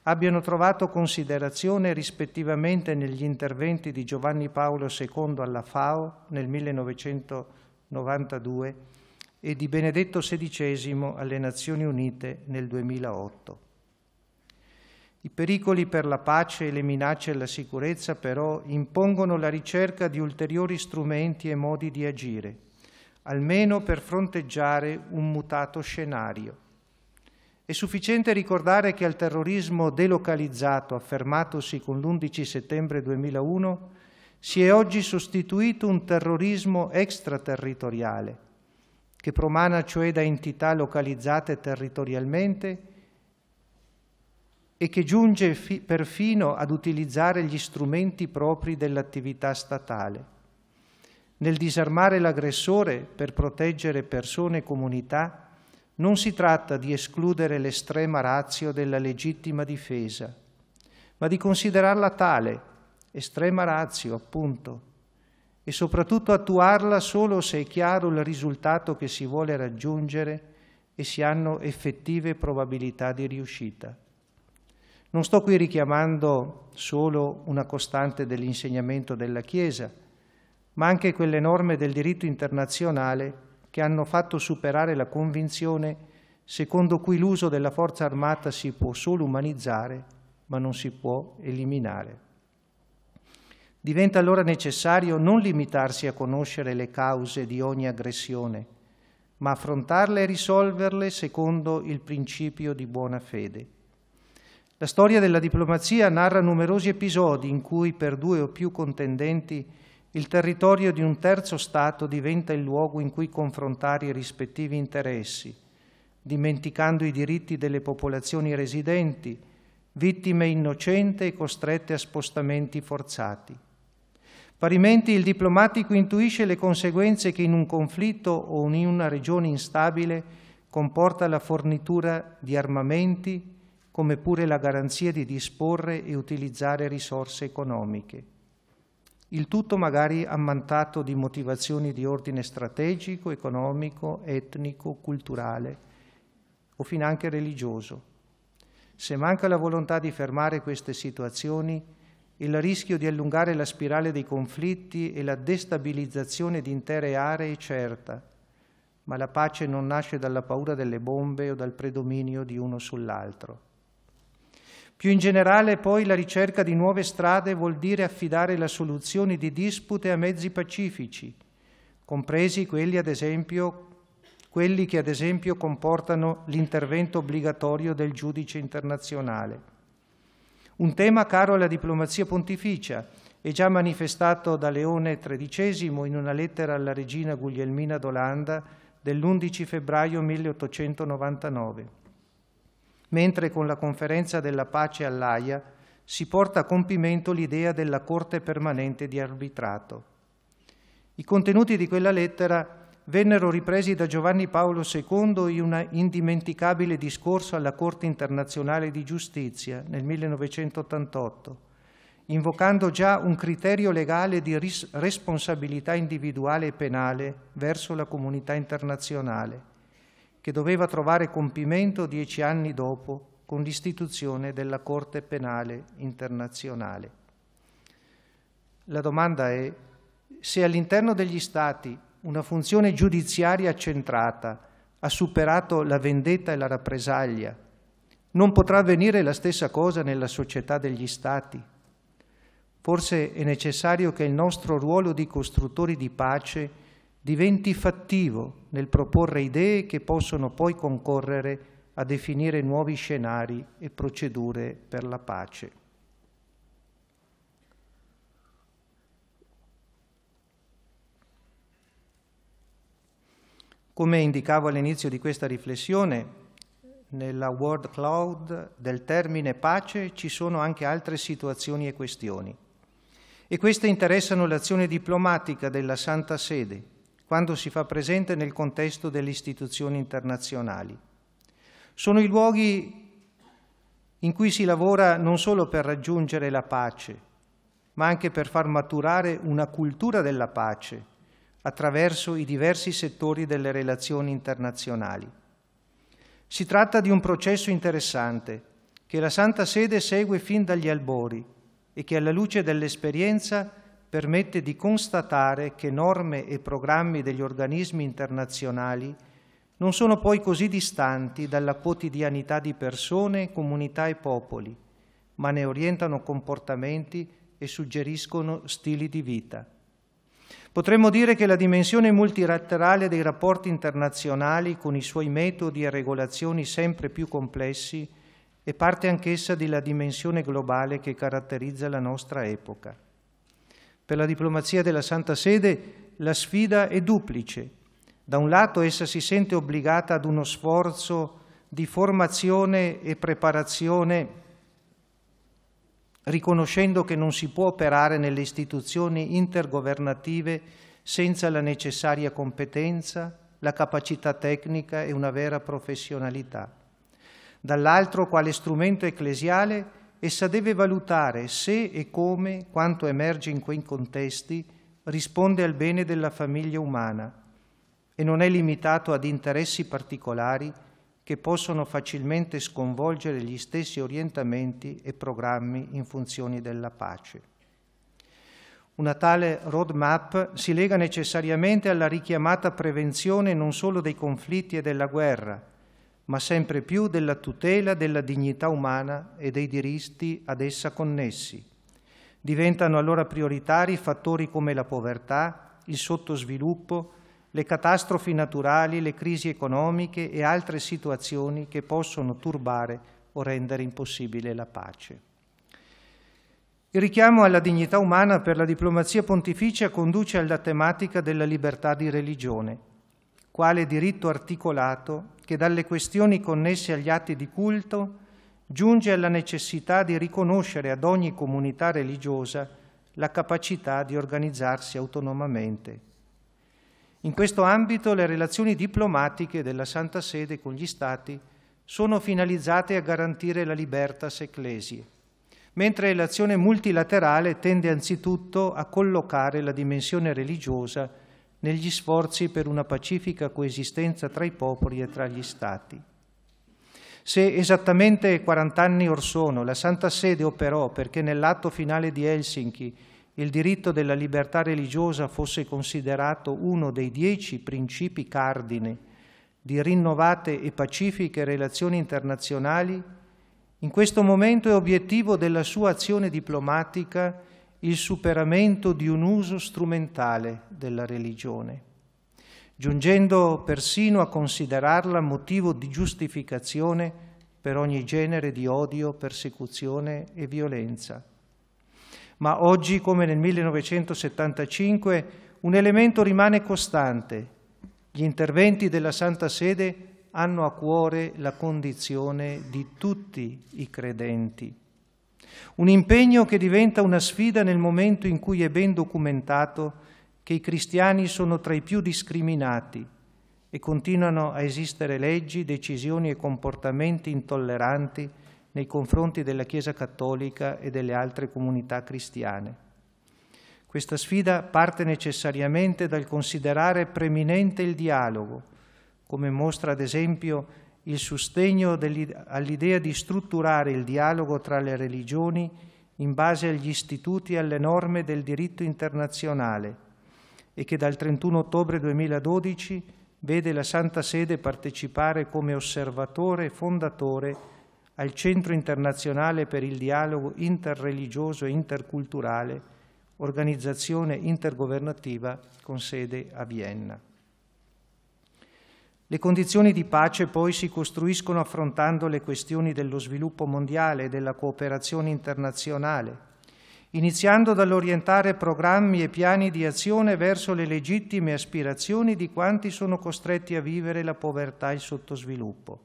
abbiano trovato considerazione rispettivamente negli interventi di Giovanni Paolo II alla FAO nel 1992 e di Benedetto XVI alle Nazioni Unite nel 2008. I pericoli per la pace e le minacce alla sicurezza però impongono la ricerca di ulteriori strumenti e modi di agire, almeno per fronteggiare un mutato scenario. È sufficiente ricordare che al terrorismo delocalizzato, affermatosi con l'11 settembre 2001, si è oggi sostituito un terrorismo extraterritoriale, che promana cioè da entità localizzate territorialmente e che giunge perfino ad utilizzare gli strumenti propri dell'attività statale. Nel disarmare l'aggressore per proteggere persone e comunità non si tratta di escludere l'estrema razio della legittima difesa, ma di considerarla tale, estrema razio appunto, e soprattutto attuarla solo se è chiaro il risultato che si vuole raggiungere e si hanno effettive probabilità di riuscita. Non sto qui richiamando solo una costante dell'insegnamento della Chiesa, ma anche quelle norme del diritto internazionale che hanno fatto superare la convinzione secondo cui l'uso della forza armata si può solo umanizzare, ma non si può eliminare. Diventa allora necessario non limitarsi a conoscere le cause di ogni aggressione, ma affrontarle e risolverle secondo il principio di buona fede. La storia della diplomazia narra numerosi episodi in cui per due o più contendenti il territorio di un terzo Stato diventa il luogo in cui confrontare i rispettivi interessi, dimenticando i diritti delle popolazioni residenti, vittime innocenti e costrette a spostamenti forzati. Parimenti il diplomatico intuisce le conseguenze che in un conflitto o in una regione instabile comporta la fornitura di armamenti, come pure la garanzia di disporre e utilizzare risorse economiche. Il tutto magari ammantato di motivazioni di ordine strategico, economico, etnico, culturale o finanche religioso. Se manca la volontà di fermare queste situazioni, il rischio di allungare la spirale dei conflitti e la destabilizzazione di intere aree è certa, ma la pace non nasce dalla paura delle bombe o dal predominio di uno sull'altro. Più in generale, poi, la ricerca di nuove strade vuol dire affidare la soluzione di dispute a mezzi pacifici, compresi quelli, ad esempio, quelli che ad esempio comportano l'intervento obbligatorio del giudice internazionale. Un tema caro alla diplomazia pontificia e già manifestato da Leone XIII in una lettera alla regina Guglielmina d'Olanda dell'11 febbraio 1899. Mentre con la conferenza della pace all'AIA si porta a compimento l'idea della Corte permanente di arbitrato. I contenuti di quella lettera vennero ripresi da Giovanni Paolo II in un indimenticabile discorso alla Corte internazionale di giustizia nel 1988, invocando già un criterio legale di responsabilità individuale e penale verso la comunità internazionale, che doveva trovare compimento dieci anni dopo con l'istituzione della Corte Penale Internazionale. La domanda è se all'interno degli Stati una funzione giudiziaria centrata, ha superato la vendetta e la rappresaglia. Non potrà avvenire la stessa cosa nella società degli Stati. Forse è necessario che il nostro ruolo di costruttori di pace diventi fattivo nel proporre idee che possono poi concorrere a definire nuovi scenari e procedure per la pace. Come indicavo all'inizio di questa riflessione, nella word cloud del termine pace ci sono anche altre situazioni e questioni. E queste interessano l'azione diplomatica della Santa Sede quando si fa presente nel contesto delle istituzioni internazionali. Sono i luoghi in cui si lavora non solo per raggiungere la pace, ma anche per far maturare una cultura della pace attraverso i diversi settori delle relazioni internazionali. Si tratta di un processo interessante che la Santa Sede segue fin dagli albori e che alla luce dell'esperienza permette di constatare che norme e programmi degli organismi internazionali non sono poi così distanti dalla quotidianità di persone, comunità e popoli, ma ne orientano comportamenti e suggeriscono stili di vita. Potremmo dire che la dimensione multilaterale dei rapporti internazionali, con i suoi metodi e regolazioni sempre più complessi, è parte anch'essa della dimensione globale che caratterizza la nostra epoca. Per la diplomazia della Santa Sede la sfida è duplice. Da un lato essa si sente obbligata ad uno sforzo di formazione e preparazione riconoscendo che non si può operare nelle istituzioni intergovernative senza la necessaria competenza, la capacità tecnica e una vera professionalità. Dall'altro, quale strumento ecclesiale, essa deve valutare se e come quanto emerge in quei contesti risponde al bene della famiglia umana e non è limitato ad interessi particolari che possono facilmente sconvolgere gli stessi orientamenti e programmi in funzione della pace. Una tale roadmap si lega necessariamente alla richiamata prevenzione non solo dei conflitti e della guerra, ma sempre più della tutela della dignità umana e dei diritti ad essa connessi. Diventano allora prioritari fattori come la povertà, il sottosviluppo, le catastrofi naturali, le crisi economiche e altre situazioni che possono turbare o rendere impossibile la pace. Il richiamo alla dignità umana per la diplomazia pontificia conduce alla tematica della libertà di religione, quale diritto articolato che dalle questioni connesse agli atti di culto giunge alla necessità di riconoscere ad ogni comunità religiosa la capacità di organizzarsi autonomamente in questo ambito le relazioni diplomatiche della Santa Sede con gli Stati sono finalizzate a garantire la libertas ecclesie, mentre l'azione multilaterale tende anzitutto a collocare la dimensione religiosa negli sforzi per una pacifica coesistenza tra i popoli e tra gli Stati. Se esattamente 40 anni or sono la Santa Sede operò perché nell'atto finale di Helsinki il diritto della libertà religiosa fosse considerato uno dei dieci principi cardine di rinnovate e pacifiche relazioni internazionali, in questo momento è obiettivo della sua azione diplomatica il superamento di un uso strumentale della religione, giungendo persino a considerarla motivo di giustificazione per ogni genere di odio, persecuzione e violenza ma oggi, come nel 1975, un elemento rimane costante. Gli interventi della Santa Sede hanno a cuore la condizione di tutti i credenti. Un impegno che diventa una sfida nel momento in cui è ben documentato che i cristiani sono tra i più discriminati e continuano a esistere leggi, decisioni e comportamenti intolleranti nei confronti della Chiesa cattolica e delle altre comunità cristiane. Questa sfida parte necessariamente dal considerare preminente il dialogo, come mostra ad esempio il sostegno all'idea di strutturare il dialogo tra le religioni in base agli istituti e alle norme del diritto internazionale e che dal 31 ottobre 2012 vede la Santa Sede partecipare come osservatore e fondatore al Centro internazionale per il dialogo interreligioso e interculturale, organizzazione intergovernativa con sede a Vienna. Le condizioni di pace poi si costruiscono affrontando le questioni dello sviluppo mondiale e della cooperazione internazionale, iniziando dall'orientare programmi e piani di azione verso le legittime aspirazioni di quanti sono costretti a vivere la povertà e il sottosviluppo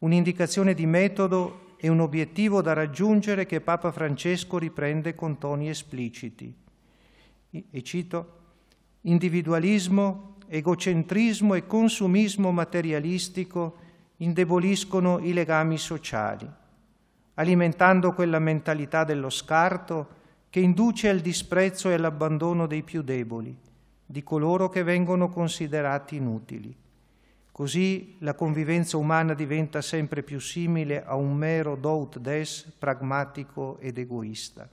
un'indicazione di metodo e un obiettivo da raggiungere che Papa Francesco riprende con toni espliciti. E cito, individualismo, egocentrismo e consumismo materialistico indeboliscono i legami sociali, alimentando quella mentalità dello scarto che induce al disprezzo e all'abbandono dei più deboli, di coloro che vengono considerati inutili. Così la convivenza umana diventa sempre più simile a un mero dout des pragmatico ed egoista.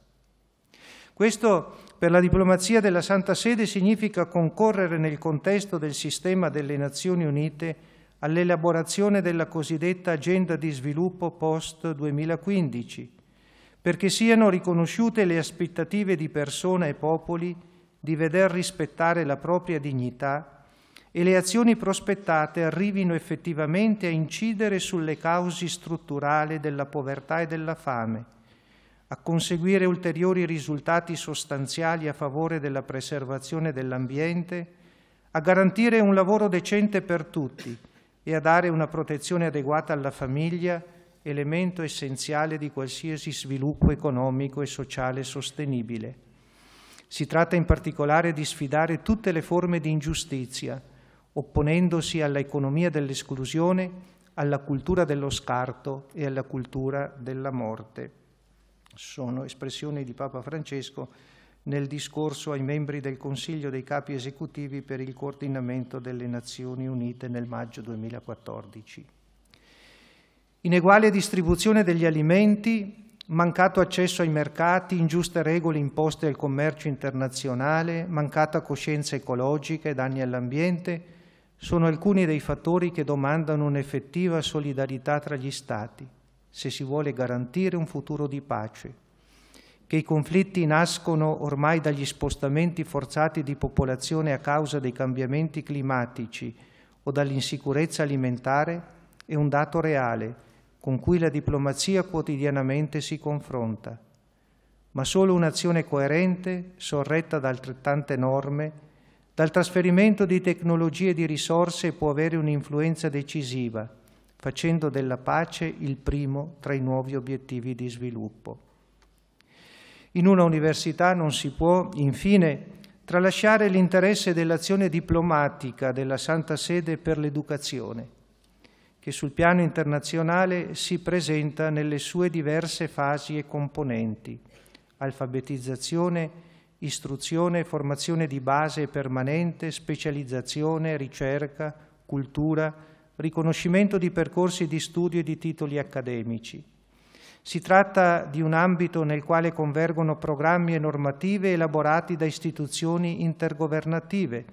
Questo per la diplomazia della Santa Sede significa concorrere nel contesto del sistema delle Nazioni Unite all'elaborazione della cosiddetta agenda di sviluppo post 2015, perché siano riconosciute le aspettative di persone e popoli di veder rispettare la propria dignità e le azioni prospettate arrivino effettivamente a incidere sulle cause strutturali della povertà e della fame, a conseguire ulteriori risultati sostanziali a favore della preservazione dell'ambiente, a garantire un lavoro decente per tutti e a dare una protezione adeguata alla famiglia, elemento essenziale di qualsiasi sviluppo economico e sociale sostenibile. Si tratta in particolare di sfidare tutte le forme di ingiustizia, opponendosi all'economia dell'esclusione, alla cultura dello scarto e alla cultura della morte. Sono espressioni di Papa Francesco nel discorso ai membri del Consiglio dei capi esecutivi per il coordinamento delle Nazioni Unite nel maggio 2014. Ineguale distribuzione degli alimenti, mancato accesso ai mercati, ingiuste regole imposte al commercio internazionale, mancata coscienza ecologica e danni all'ambiente, sono alcuni dei fattori che domandano un'effettiva solidarietà tra gli Stati, se si vuole garantire un futuro di pace, che i conflitti nascono ormai dagli spostamenti forzati di popolazione a causa dei cambiamenti climatici o dall'insicurezza alimentare è un dato reale con cui la diplomazia quotidianamente si confronta. Ma solo un'azione coerente, sorretta da altrettante norme, dal trasferimento di tecnologie e di risorse può avere un'influenza decisiva, facendo della pace il primo tra i nuovi obiettivi di sviluppo. In una università non si può, infine, tralasciare l'interesse dell'azione diplomatica della Santa Sede per l'educazione, che sul piano internazionale si presenta nelle sue diverse fasi e componenti, alfabetizzazione, istruzione e formazione di base permanente, specializzazione, ricerca, cultura, riconoscimento di percorsi di studio e di titoli accademici. Si tratta di un ambito nel quale convergono programmi e normative elaborati da istituzioni intergovernative,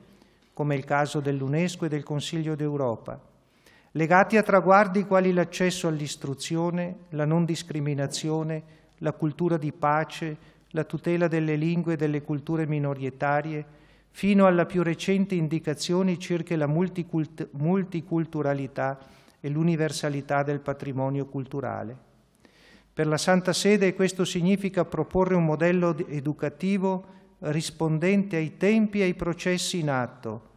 come il caso dell'UNESCO e del Consiglio d'Europa, legati a traguardi quali l'accesso all'istruzione, la non discriminazione, la cultura di pace, la tutela delle lingue e delle culture minoritarie, fino alla più recente indicazione circa la multicult multiculturalità e l'universalità del patrimonio culturale. Per la Santa Sede questo significa proporre un modello educativo rispondente ai tempi e ai processi in atto,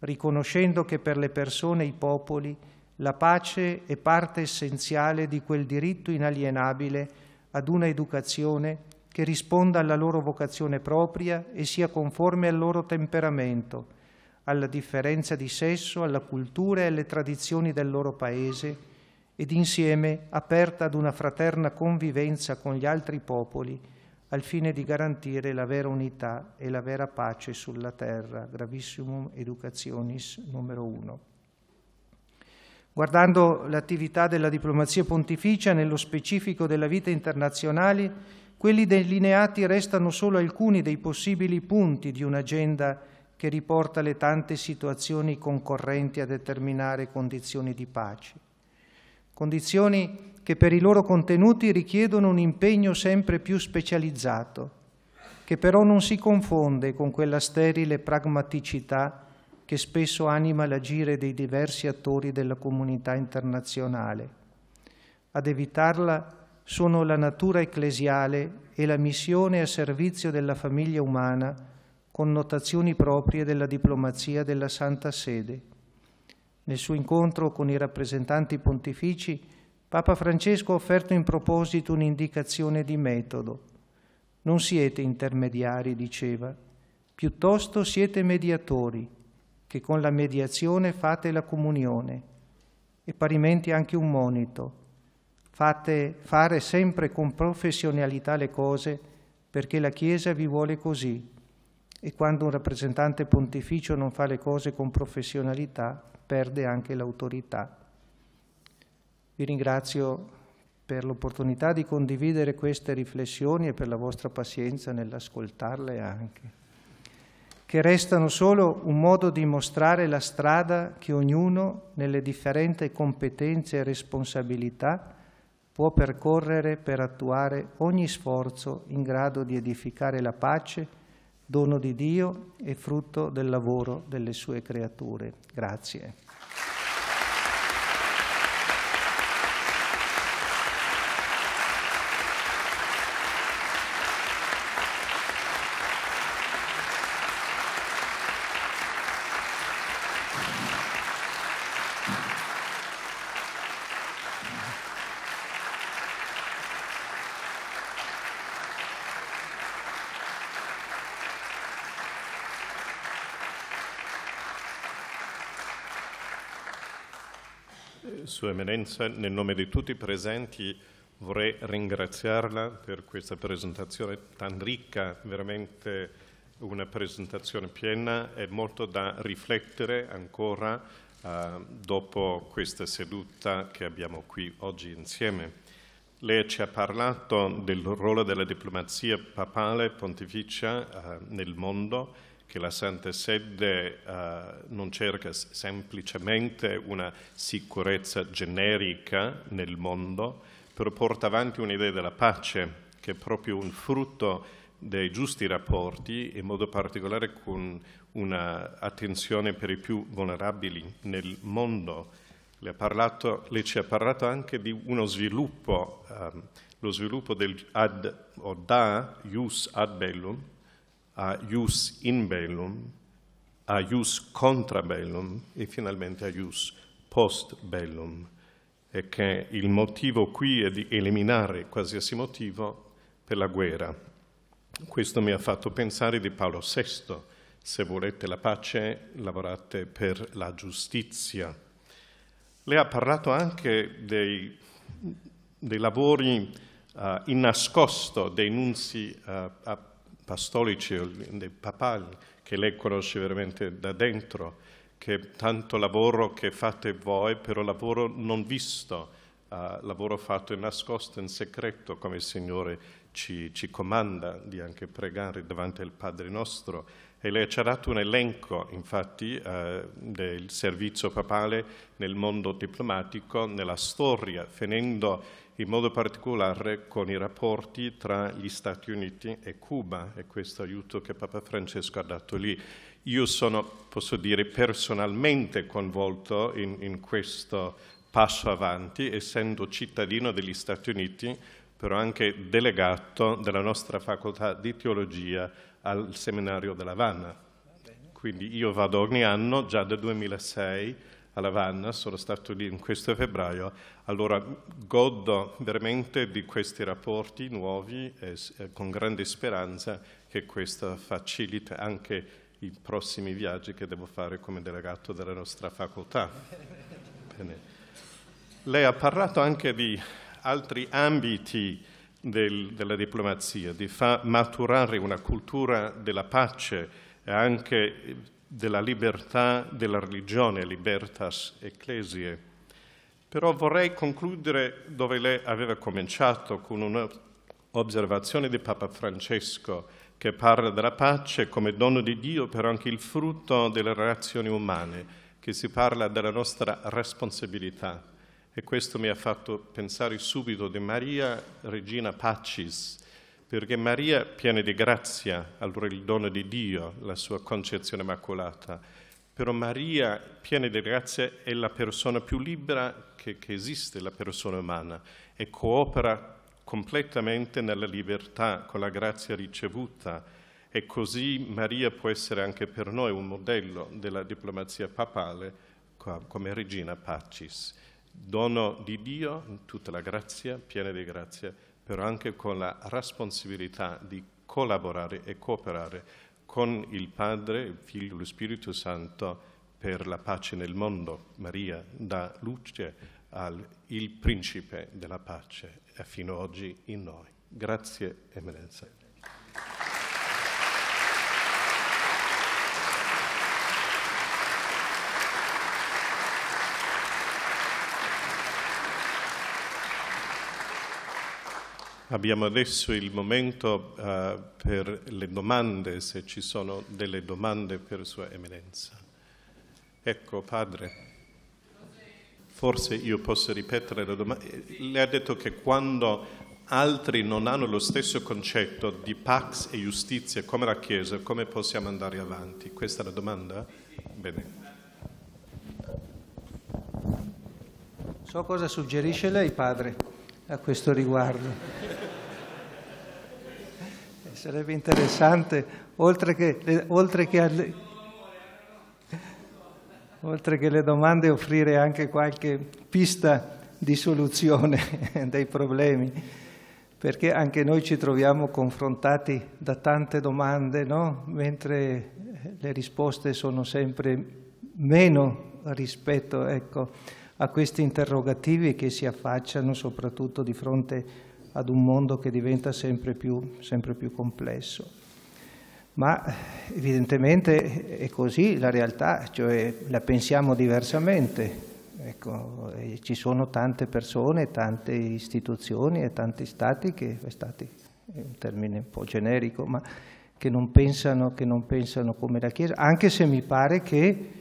riconoscendo che per le persone e i popoli la pace è parte essenziale di quel diritto inalienabile ad una educazione che risponda alla loro vocazione propria e sia conforme al loro temperamento, alla differenza di sesso, alla cultura e alle tradizioni del loro paese ed insieme aperta ad una fraterna convivenza con gli altri popoli al fine di garantire la vera unità e la vera pace sulla terra. Gravissimum Educationis numero uno. Guardando l'attività della diplomazia pontificia nello specifico della vita internazionale, quelli delineati restano solo alcuni dei possibili punti di un'agenda che riporta le tante situazioni concorrenti a determinare condizioni di pace. Condizioni che per i loro contenuti richiedono un impegno sempre più specializzato, che però non si confonde con quella sterile pragmaticità che spesso anima l'agire dei diversi attori della comunità internazionale. Ad evitarla sono la natura ecclesiale e la missione a servizio della famiglia umana con notazioni proprie della diplomazia della Santa Sede. Nel suo incontro con i rappresentanti pontifici, Papa Francesco ha offerto in proposito un'indicazione di metodo. Non siete intermediari, diceva, piuttosto siete mediatori, che con la mediazione fate la comunione, e parimenti anche un monito – Fate fare sempre con professionalità le cose perché la Chiesa vi vuole così e quando un rappresentante pontificio non fa le cose con professionalità perde anche l'autorità. Vi ringrazio per l'opportunità di condividere queste riflessioni e per la vostra pazienza nell'ascoltarle anche, che restano solo un modo di mostrare la strada che ognuno, nelle differenti competenze e responsabilità, può percorrere per attuare ogni sforzo in grado di edificare la pace, dono di Dio e frutto del lavoro delle sue creature. Grazie. Sua Eminenza, nel nome di tutti i presenti vorrei ringraziarla per questa presentazione tan ricca, veramente una presentazione piena e molto da riflettere ancora eh, dopo questa seduta che abbiamo qui oggi insieme. Lei ci ha parlato del ruolo della diplomazia papale pontificia eh, nel mondo che la Santa Sede uh, non cerca semplicemente una sicurezza generica nel mondo, però porta avanti un'idea della pace che è proprio un frutto dei giusti rapporti, in modo particolare con un'attenzione per i più vulnerabili nel mondo. Lei, parlato, lei, ci ha parlato anche di uno sviluppo, um, lo sviluppo del ad o da ius ad bellum, a ius in bellum, a ius contra bellum e finalmente a ius post bellum e che il motivo qui è di eliminare qualsiasi motivo per la guerra. Questo mi ha fatto pensare di Paolo VI, se volete la pace lavorate per la giustizia. Lei ha parlato anche dei, dei lavori uh, in nascosto dei nunzi uh, a apostolici, dei papali, che lei conosce veramente da dentro, che tanto lavoro che fate voi, però lavoro non visto, eh, lavoro fatto in nascosto, in segreto, come il Signore ci, ci comanda di anche pregare davanti al Padre nostro. E lei ci ha dato un elenco, infatti, eh, del servizio papale nel mondo diplomatico, nella storia, finendo in modo particolare con i rapporti tra gli Stati Uniti e Cuba e questo aiuto che Papa Francesco ha dato lì. Io sono, posso dire, personalmente coinvolto in, in questo passo avanti, essendo cittadino degli Stati Uniti, però anche delegato della nostra facoltà di teologia al seminario dell'Havana. Quindi io vado ogni anno, già dal 2006, a Lavanna, sono stato lì in questo febbraio, allora godo veramente di questi rapporti nuovi e, e eh, con grande speranza che questo facilita anche i prossimi viaggi che devo fare come delegato della nostra facoltà. Bene. Lei ha parlato anche di altri ambiti del, della diplomazia, di far maturare una cultura della pace e anche della libertà della religione, libertas ecclesie. Però vorrei concludere dove lei aveva cominciato con un'osservazione di Papa Francesco che parla della pace come dono di Dio, però anche il frutto delle relazioni umane, che si parla della nostra responsabilità. E questo mi ha fatto pensare subito di Maria Regina Pacis, perché Maria, piena di grazia, allora il dono di Dio, la sua concezione immacolata, però Maria, piena di grazia, è la persona più libera che, che esiste, la persona umana, e coopera completamente nella libertà con la grazia ricevuta. E così Maria può essere anche per noi un modello della diplomazia papale come regina pacis, dono di Dio, tutta la grazia, piena di grazia però anche con la responsabilità di collaborare e cooperare con il Padre, il Figlio e lo Spirito Santo per la pace nel mondo. Maria dà luce al principe della pace fino ad oggi in noi. Grazie, Eminenza. Abbiamo adesso il momento uh, per le domande, se ci sono delle domande per Sua Eminenza. Ecco, padre, forse io posso ripetere la domanda. Lei ha detto che quando altri non hanno lo stesso concetto di pax e giustizia come la Chiesa, come possiamo andare avanti? Questa è la domanda? Bene. So cosa suggerisce lei, padre a questo riguardo. Eh, sarebbe interessante, oltre che, oltre che alle, oltre che le domande, offrire anche qualche pista di soluzione dei problemi, perché anche noi ci troviamo confrontati da tante domande, no? mentre le risposte sono sempre meno rispetto ecco, a questi interrogativi che si affacciano soprattutto di fronte ad un mondo che diventa sempre più, sempre più complesso. Ma evidentemente è così la realtà, cioè la pensiamo diversamente. Ecco, eh, ci sono tante persone, tante istituzioni e tanti stati che, stati è un termine un po' generico, ma che non pensano, che non pensano come la Chiesa, anche se mi pare che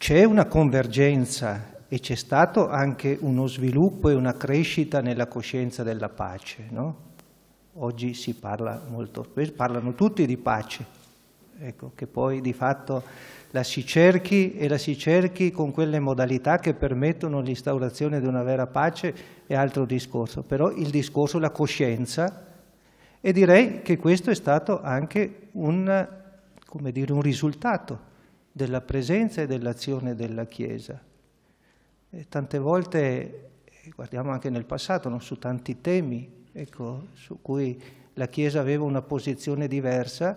c'è una convergenza e c'è stato anche uno sviluppo e una crescita nella coscienza della pace. No? Oggi si parla molto, eh, parlano tutti di pace, ecco, che poi di fatto la si cerchi e la si cerchi con quelle modalità che permettono l'instaurazione di una vera pace è altro discorso, però il discorso la coscienza e direi che questo è stato anche un, dire, un risultato della presenza e dell'azione della Chiesa. E tante volte, guardiamo anche nel passato, no? su tanti temi ecco, su cui la Chiesa aveva una posizione diversa,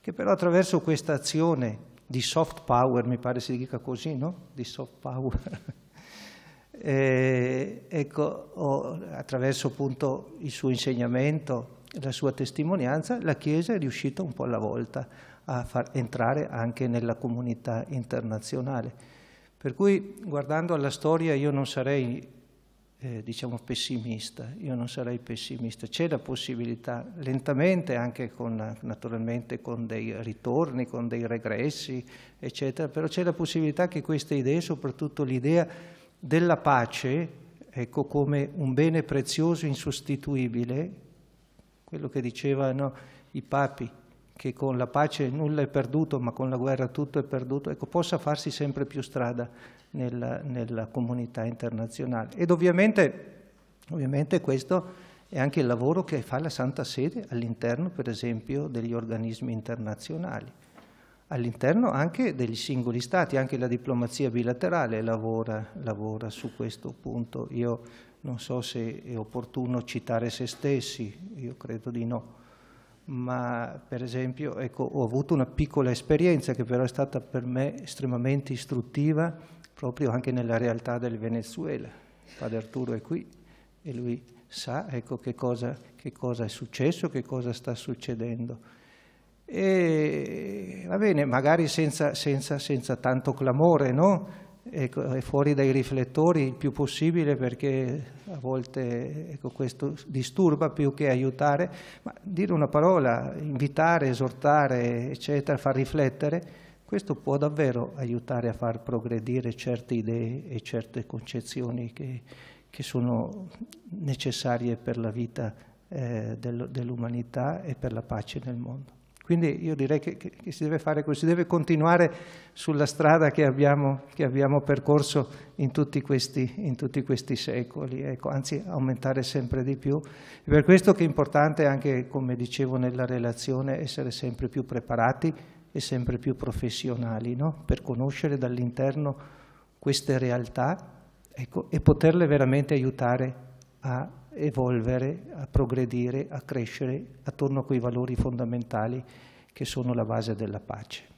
che però attraverso questa azione di soft power, mi pare si dica così, no? Di soft power. e, eh, ecco, attraverso appunto il suo insegnamento, la sua testimonianza, la Chiesa è riuscita un po' alla volta a far entrare anche nella comunità internazionale. Per cui guardando alla storia io non sarei eh, diciamo pessimista, io non sarei pessimista, c'è la possibilità lentamente anche con, naturalmente con dei ritorni, con dei regressi eccetera, però c'è la possibilità che queste idee, soprattutto l'idea della pace, ecco come un bene prezioso, insostituibile, quello che dicevano i papi, che con la pace nulla è perduto, ma con la guerra tutto è perduto, ecco, possa farsi sempre più strada nella, nella comunità internazionale. Ed ovviamente, ovviamente questo è anche il lavoro che fa la Santa Sede all'interno, per esempio, degli organismi internazionali all'interno anche degli singoli stati, anche la diplomazia bilaterale lavora, lavora, su questo punto. Io non so se è opportuno citare se stessi, io credo di no ma per esempio ecco, ho avuto una piccola esperienza che però è stata per me estremamente istruttiva proprio anche nella realtà del Venezuela. Padre Arturo è qui e lui sa ecco, che, cosa, che cosa è successo, che cosa sta succedendo. E va bene, magari senza, senza, senza tanto clamore, no? ecco, fuori dai riflettori il più possibile perché a volte ecco, questo disturba più che aiutare, ma dire una parola, invitare, esortare, eccetera, far riflettere, questo può davvero aiutare a far progredire certe idee e certe concezioni che, che sono necessarie per la vita eh, dell'umanità e per la pace nel mondo. Quindi io direi che, che, che si deve fare così, si deve continuare sulla strada che abbiamo, che abbiamo percorso in tutti questi, in tutti questi secoli, ecco, anzi aumentare sempre di più. E per questo che è importante anche, come dicevo nella relazione, essere sempre più preparati e sempre più professionali, no? per conoscere dall'interno queste realtà ecco, e poterle veramente aiutare a evolvere, a progredire, a crescere attorno a quei valori fondamentali che sono la base della pace.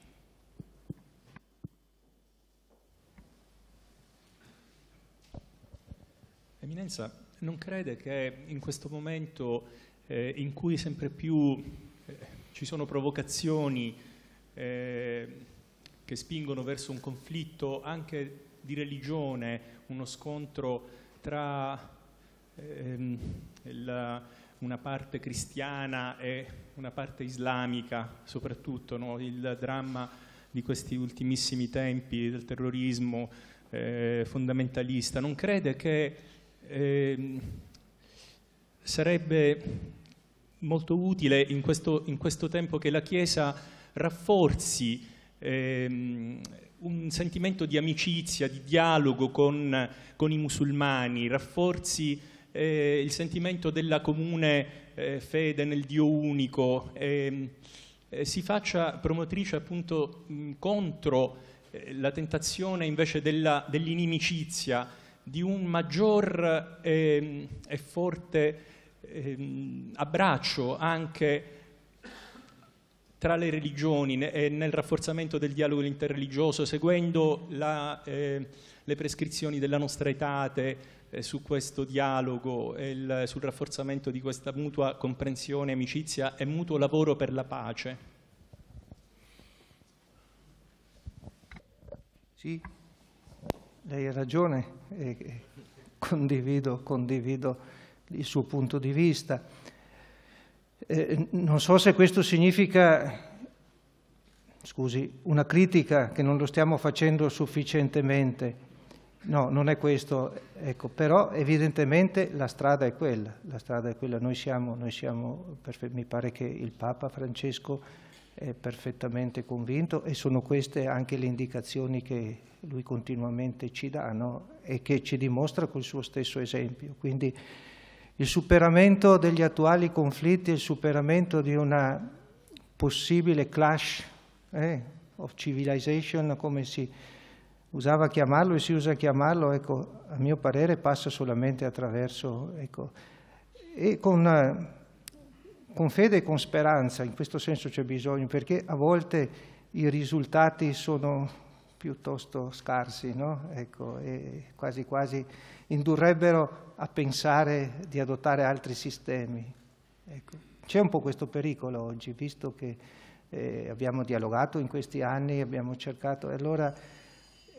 Eminenza, non crede che in questo momento eh, in cui sempre più eh, ci sono provocazioni eh, che spingono verso un conflitto anche di religione, uno scontro tra ehm, la, una parte cristiana e una parte islamica, soprattutto no? il dramma di questi ultimissimi tempi del terrorismo eh, fondamentalista, non crede che eh, sarebbe molto utile in questo, in questo, tempo che la Chiesa rafforzi ehm, un sentimento di amicizia, di dialogo con, con i musulmani, rafforzi eh, il sentimento della comune eh, fede nel Dio unico ehm, eh, si faccia promotrice appunto mh, contro eh, la tentazione invece dell'inimicizia, dell di un maggior ehm, e forte ehm, abbraccio anche tra le religioni e nel rafforzamento del dialogo interreligioso, seguendo la, eh, le prescrizioni della nostra etate, eh, su questo dialogo, il, sul rafforzamento di questa mutua comprensione, amicizia e mutuo lavoro per la pace. Sì, lei ha ragione, eh, condivido, condivido il suo punto di vista. Eh, non so se questo significa scusi, una critica che non lo stiamo facendo sufficientemente No, non è questo, ecco, però evidentemente la strada è quella, la strada è quella, noi siamo, noi siamo mi pare che il Papa Francesco è perfettamente convinto e sono queste anche le indicazioni che lui continuamente ci dà no? e che ci dimostra col suo stesso esempio. Quindi il superamento degli attuali conflitti, il superamento di una possibile clash eh, of civilization, come si usava chiamarlo e si usa chiamarlo, ecco, a mio parere passa solamente attraverso, ecco, e con, con fede e con speranza, in questo senso c'è bisogno, perché a volte i risultati sono piuttosto scarsi, no? ecco, e quasi quasi indurrebbero a pensare di adottare altri sistemi. Ecco. C'è un po' questo pericolo oggi, visto che eh, abbiamo dialogato in questi anni, abbiamo cercato, e allora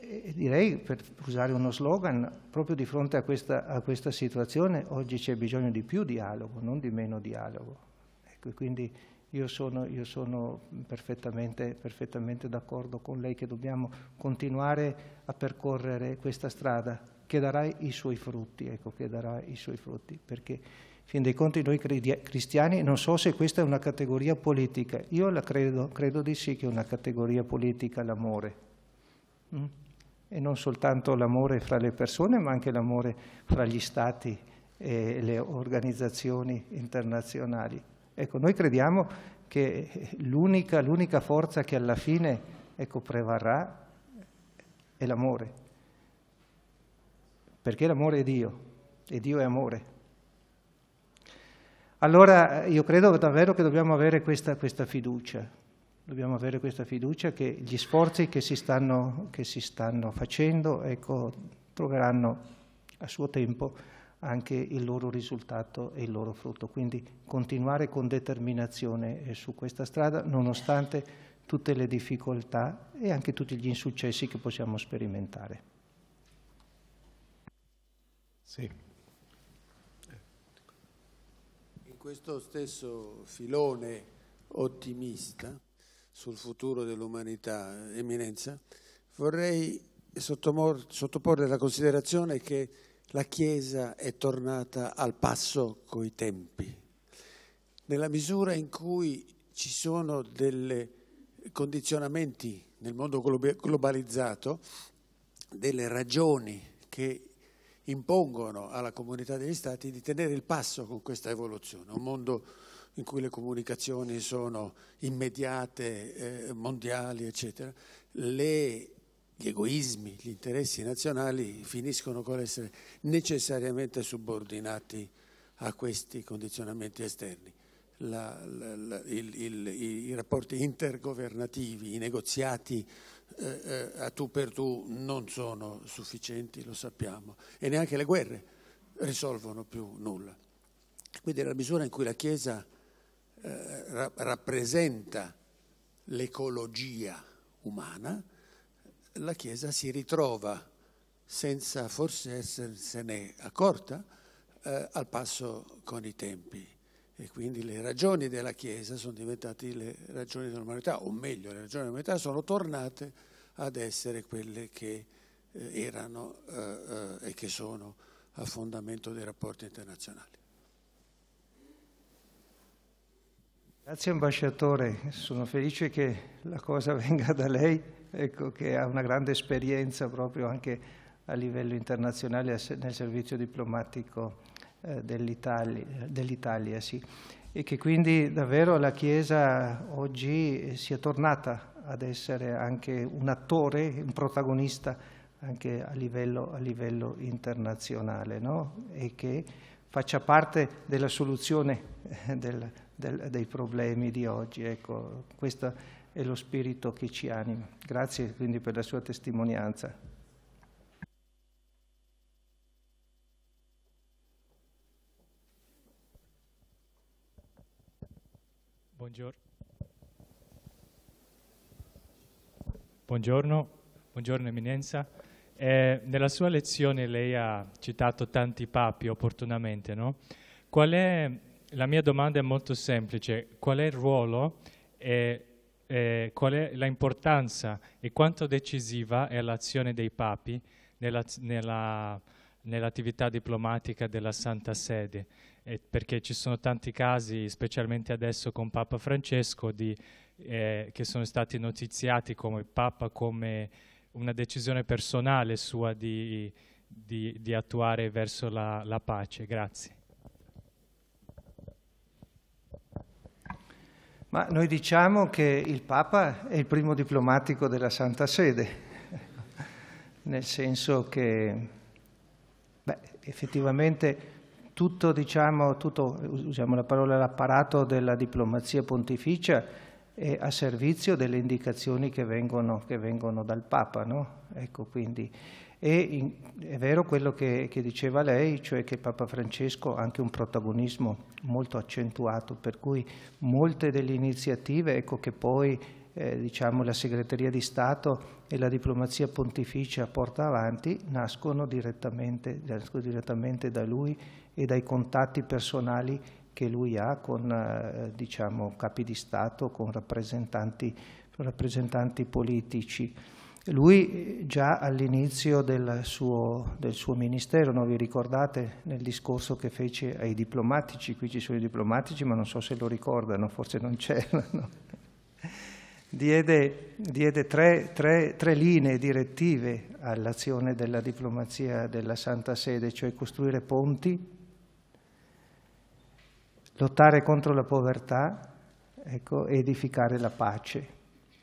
e direi, per usare uno slogan, proprio di fronte a questa, a questa situazione oggi c'è bisogno di più dialogo, non di meno dialogo. Ecco, quindi io sono, io sono perfettamente, perfettamente d'accordo con lei che dobbiamo continuare a percorrere questa strada che darà i suoi frutti, ecco, che darà i suoi frutti, perché fin dei conti noi cristiani, non so se questa è una categoria politica, io la credo, credo di sì che è una categoria politica l'amore. Mm? e non soltanto l'amore fra le persone, ma anche l'amore fra gli stati e le organizzazioni internazionali. Ecco, noi crediamo che l'unica, forza che alla fine ecco, prevarrà è l'amore, perché l'amore è Dio e Dio è amore. Allora io credo davvero che dobbiamo avere questa, questa fiducia, dobbiamo avere questa fiducia che gli sforzi che si stanno, che si stanno facendo ecco, troveranno a suo tempo anche il loro risultato e il loro frutto. Quindi continuare con determinazione eh, su questa strada, nonostante tutte le difficoltà e anche tutti gli insuccessi che possiamo sperimentare. Sì. In questo stesso filone ottimista, sul futuro dell'umanità, Eminenza, vorrei sottoporre la considerazione che la Chiesa è tornata al passo coi tempi, nella misura in cui ci sono dei condizionamenti nel mondo globalizzato, delle ragioni che impongono alla comunità degli Stati di tenere il passo con questa evoluzione, un mondo in cui le comunicazioni sono immediate, eh, mondiali, eccetera, le, gli egoismi, gli interessi nazionali finiscono con essere necessariamente subordinati a questi condizionamenti esterni. La, la, la, il, il, i, I rapporti intergovernativi, i negoziati eh, eh, a tu per tu non sono sufficienti, lo sappiamo, e neanche le guerre risolvono più nulla. Quindi nella misura in cui la Chiesa eh, rappresenta l'ecologia umana, la Chiesa si ritrova, senza forse essersene accorta, eh, al passo con i tempi. E quindi le ragioni della Chiesa sono diventate le ragioni dell'umanità, o meglio, le ragioni dell'umanità sono tornate ad essere quelle che eh, erano eh, eh e che sono a fondamento dei rapporti internazionali. Grazie ambasciatore, sono felice che la cosa venga da lei, ecco, che ha una grande esperienza proprio anche a livello internazionale nel servizio diplomatico eh, dell'Italia, sì. e che quindi davvero la Chiesa oggi sia tornata ad essere anche un attore, un protagonista anche a livello, a livello internazionale no? e che faccia parte della soluzione eh, del, del, dei problemi di oggi. Ecco, questo è lo spirito che ci anima. Grazie quindi per la sua testimonianza. Buongiorno. Buongiorno, buongiorno Eminenza. Eh, nella sua lezione lei ha citato tanti papi opportunamente, no? Qual è la mia domanda è molto semplice. Qual è il ruolo e, e qual è l'importanza e quanto decisiva è l'azione dei papi nell'attività nella, nell diplomatica della Santa Sede? E perché ci sono tanti casi, specialmente adesso con Papa Francesco, di, eh, che sono stati notiziati come Papa come una decisione personale sua di, di, di attuare verso la, la pace. Grazie. Ma noi diciamo che il Papa è il primo diplomatico della Santa Sede, nel senso che beh, effettivamente tutto, diciamo, tutto, usiamo la parola, l'apparato della diplomazia pontificia è a servizio delle indicazioni che vengono, che vengono dal Papa. No? Ecco, quindi e in, è vero quello che, che, diceva lei, cioè che Papa Francesco ha anche un protagonismo molto accentuato, per cui molte delle iniziative ecco, che poi eh, diciamo, la segreteria di Stato e la diplomazia pontificia porta avanti nascono direttamente, nascono direttamente da lui e dai contatti personali che lui ha con eh, diciamo, capi di Stato, con rappresentanti, rappresentanti politici. Lui eh, già all'inizio del suo, del suo, ministero, no? vi ricordate nel discorso che fece ai diplomatici, qui ci sono i diplomatici ma non so se lo ricordano, forse non c'erano, diede, diede tre, tre, tre linee direttive all'azione della diplomazia della Santa Sede, cioè costruire ponti, lottare contro la povertà ecco, e edificare la pace.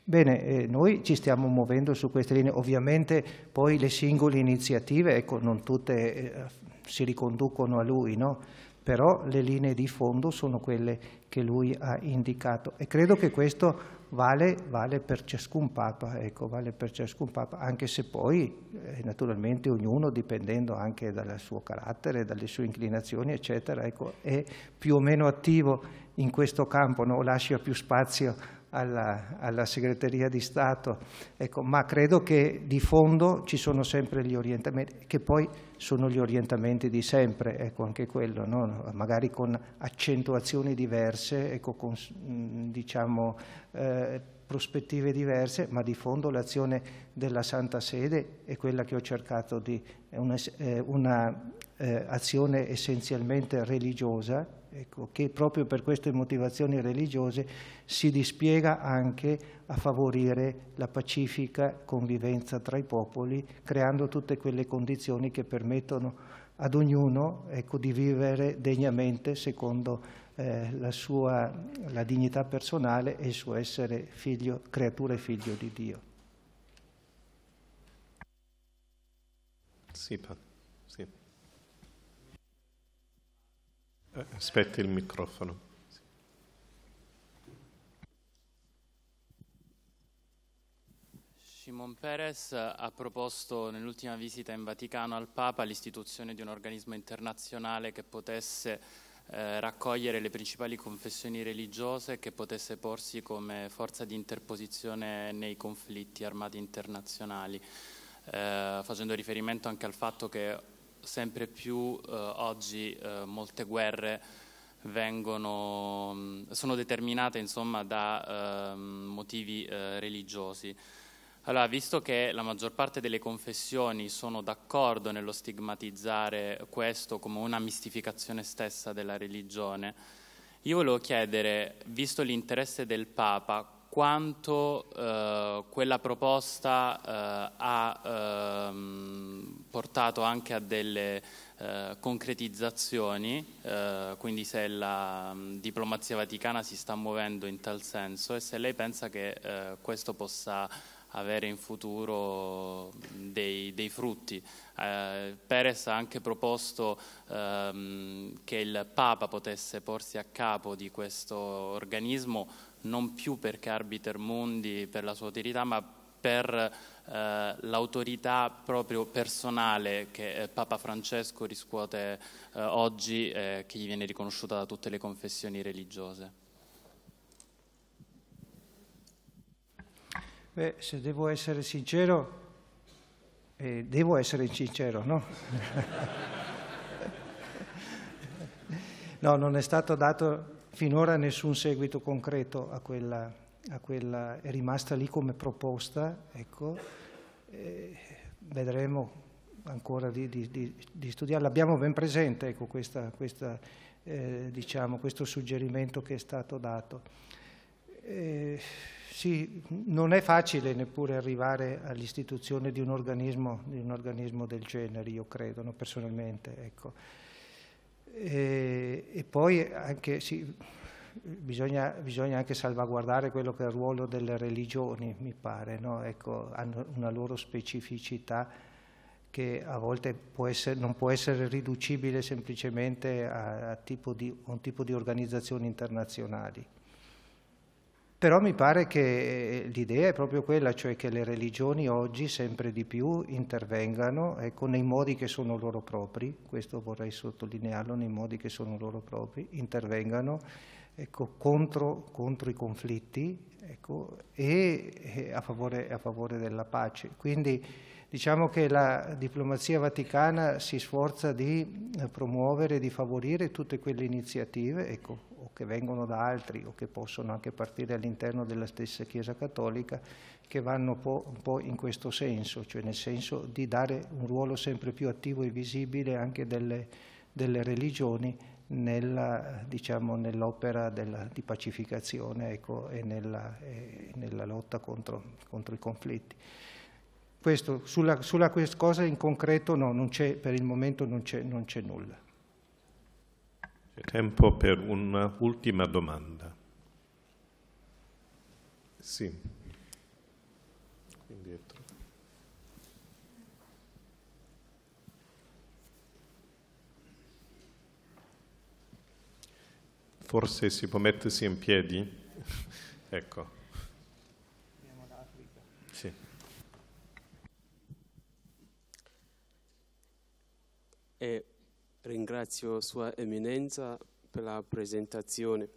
Bene, eh, noi ci stiamo muovendo su queste linee, ovviamente poi le singole iniziative, ecco, non tutte eh, si riconducono a lui, no? però le linee di fondo sono quelle che lui ha indicato e credo che questo vale, vale per ciascun Papa, ecco, vale per ciascun Papa, anche se poi eh, naturalmente ognuno, dipendendo anche dal suo carattere, dalle sue inclinazioni, eccetera, ecco, è più o meno attivo in questo campo, no? lascia più spazio alla, alla segreteria di Stato, ecco, ma credo che di fondo ci sono sempre gli orientamenti, che poi sono gli orientamenti di sempre, ecco, anche quello, no? magari con accentuazioni diverse, ecco, con mm, diciamo, eh, prospettive diverse, ma di fondo l'azione della Santa Sede è quella che ho cercato di, è una, eh, una eh, azione essenzialmente religiosa, ecco, che proprio per queste motivazioni religiose si dispiega anche a favorire la pacifica convivenza tra i popoli, creando tutte quelle condizioni che permettono ad ognuno ecco, di vivere degnamente secondo eh, la sua la dignità personale e il suo essere figlio, creatura e figlio di Dio. Sì, padre. Eh, aspetti il microfono. Simon Perez ha proposto nell'ultima visita in Vaticano al Papa l'istituzione di un organismo internazionale che potesse eh, raccogliere le principali confessioni religiose e che potesse porsi come forza di interposizione nei conflitti armati internazionali, eh, facendo riferimento anche al fatto che sempre più eh, oggi eh, molte guerre vengono, mm, sono determinate insomma, da ehm, motivi eh, religiosi. Allora, visto che la maggior parte delle confessioni sono d'accordo nello stigmatizzare questo come una mistificazione stessa della religione, io volevo chiedere, visto l'interesse del Papa, quanto eh, quella proposta eh, ha ehm, portato anche a delle eh, concretizzazioni, eh, quindi se la mh, mm, diplomazia vaticana si sta muovendo in tal senso e se lei pensa che eh, questo possa avere in futuro mm, dei, dei frutti. Eh, Perez ha anche proposto ehm, che il Papa potesse porsi a capo di questo organismo non più perché arbiter Mundi, per la sua utilità, ma per eh, l'autorità proprio personale che eh, Papa Francesco riscuote eh, oggi, eh, che gli viene riconosciuta da tutte le confessioni religiose. Beh, se devo essere sincero, eh, devo essere sincero, no? no, non è stato dato Finora nessun seguito concreto a quella, a quella è rimasta lì come proposta, ecco, eh, vedremo ancora di, di, di, di studiarla. Abbiamo ben presente ecco, questa, questa, eh, diciamo, questo suggerimento che è stato dato. Eh, sì, non è facile neppure arrivare all'istituzione di, un organismo del genere, io credo, no, personalmente. Ecco. E, eh, e poi anche, sì, bisogna, bisogna, anche salvaguardare quello che è il ruolo delle religioni, mi pare, no? ecco, hanno una loro specificità che a volte può essere, non può essere riducibile semplicemente a, a, tipo di, a un tipo di organizzazioni internazionali. Però mi pare che eh, l'idea è proprio quella, cioè che le religioni oggi sempre di più intervengano ecco, nei modi che sono loro propri, questo vorrei sottolinearlo, nei modi che sono loro propri, intervengano ecco, contro, contro, i conflitti ecco, e, e a, favore, a, favore, della pace. Quindi, Diciamo che la diplomazia vaticana si sforza di eh, promuovere, di favorire tutte quelle iniziative, ecco, o che vengono da altri o che possono anche partire all'interno della stessa Chiesa Cattolica, che vanno un po', in questo senso, cioè nel senso di dare un ruolo sempre più attivo e visibile anche delle, delle religioni diciamo, nell'opera diciamo, di pacificazione ecco, e, nella, e, nella, lotta contro, contro i conflitti. Questo, sulla, sulla cosa in concreto no, non c'è, per il momento non c'è, nulla. C'è tempo per un'ultima domanda. Sì. Indietro. Forse si può mettersi in piedi? ecco. e ringrazio Sua Eminenza per la presentazione.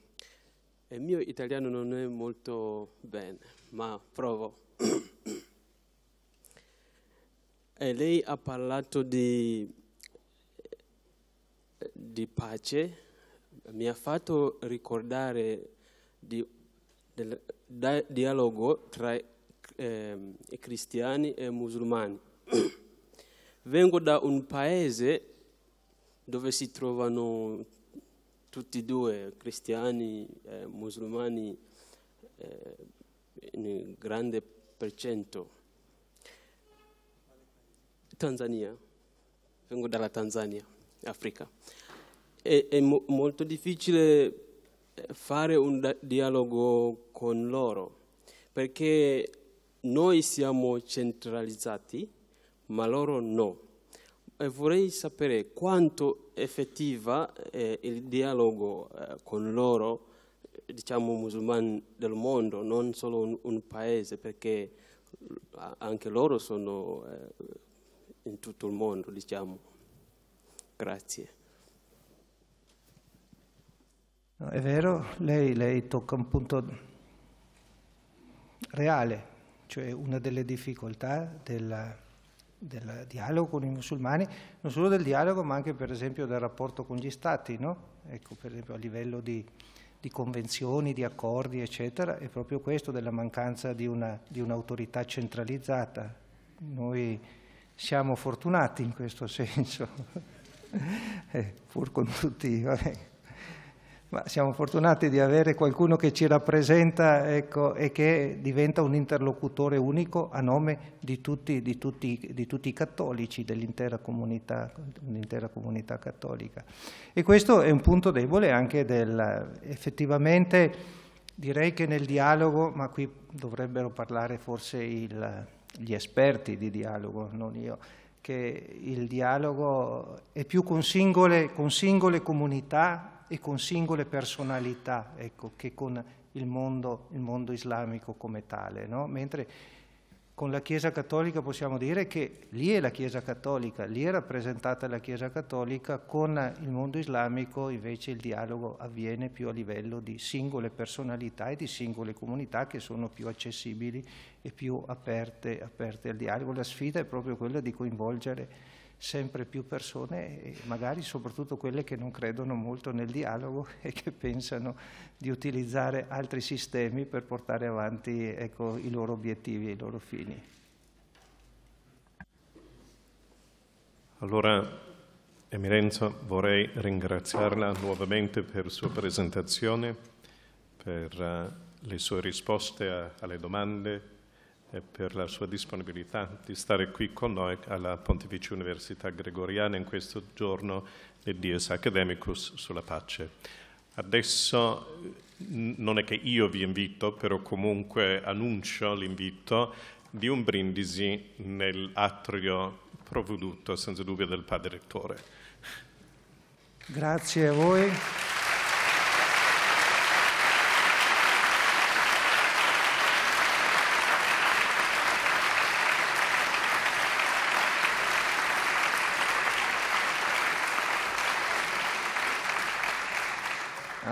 Il mio italiano non è molto bene, ma provo. lei ha parlato di, di, pace, mi ha fatto ricordare di, del da, dialogo tra eh, cristiani e musulmani. Vengo da un paese dove si trovano tutti e due, cristiani e eh, musulmani, eh, in grande percento. Tanzania, vengo dalla Tanzania, Africa. È, è mo molto difficile eh, fare un dialogo con loro, perché noi siamo centralizzati, ma loro no. E eh, vorrei sapere quanto effettiva è il dialogo eh, con loro, eh, diciamo musulmani del mondo, non solo un, un paese, perché anche loro sono in tutto il mondo, diciamo. Grazie. è vero, lei, lei tocca un punto reale, cioè una delle difficoltà della del dialogo con i musulmani, non solo del dialogo ma anche per esempio del rapporto con gli stati, no? ecco, per esempio a livello di, di, convenzioni, di accordi eccetera, è proprio questo della mancanza di, una, di un'autorità centralizzata. Noi siamo fortunati in questo senso, eh, pur con tutti. Vabbè ma siamo fortunati di avere qualcuno che ci rappresenta ecco, e che diventa un interlocutore unico a nome di tutti, di tutti, di tutti i cattolici, dell'intera comunità, dell comunità, cattolica. E questo è un punto debole anche del... effettivamente direi che nel dialogo, ma qui dovrebbero parlare forse il, gli esperti di dialogo, non io, che il dialogo è più con singole, con singole comunità e con singole personalità ecco, che con il mondo, il mondo, islamico come tale. No? Mentre con la Chiesa Cattolica possiamo dire che lì è la Chiesa Cattolica, lì è rappresentata la Chiesa Cattolica, con il mondo islamico invece il dialogo avviene più a livello di singole personalità e di singole comunità che sono più accessibili e più aperte, aperte al dialogo. La sfida è proprio quella di coinvolgere sempre più persone, magari soprattutto quelle che non credono molto nel dialogo e che pensano di utilizzare altri sistemi per portare avanti ecco, i loro obiettivi e i loro fini. Allora, Eminenza, vorrei ringraziarla nuovamente per la sua presentazione, per eh, le sue risposte alle domande, e per la sua disponibilità di stare qui con noi alla Pontificia Università Gregoriana in questo giorno del Dies Academicus sulla pace. Adesso non è che io vi invito, però comunque annuncio l'invito di un brindisi nell'atrio provveduto senza dubbio del Padre Rettore. Grazie a voi.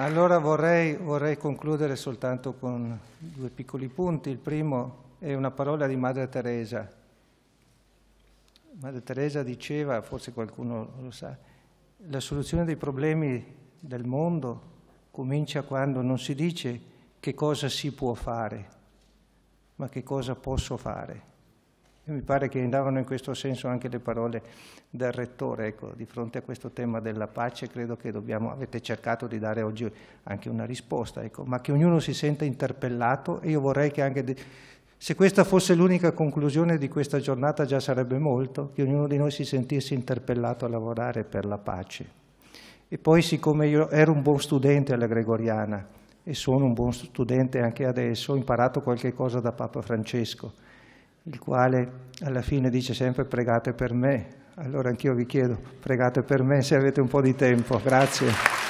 Allora vorrei, vorrei, concludere soltanto con due piccoli punti. Il primo è una parola di Madre Teresa. Madre Teresa diceva, forse qualcuno lo sa, la soluzione dei problemi del mondo comincia quando non si dice che cosa si può fare, ma che cosa posso fare mi pare che andavano in questo senso anche le parole del Rettore. Ecco, di fronte a questo tema della pace credo che dobbiamo, avete cercato di dare oggi anche una risposta, ecco, ma che ognuno si senta interpellato e io vorrei che anche... De... se questa fosse l'unica conclusione di questa giornata già sarebbe molto, che ognuno di noi si sentisse interpellato a lavorare per la pace. E poi siccome io ero un buon studente alla Gregoriana e sono un buon studente anche adesso, ho imparato qualche cosa da Papa Francesco il quale alla fine dice sempre pregate per me. Allora anch'io vi chiedo, pregate per me se avete un po' di tempo. Grazie.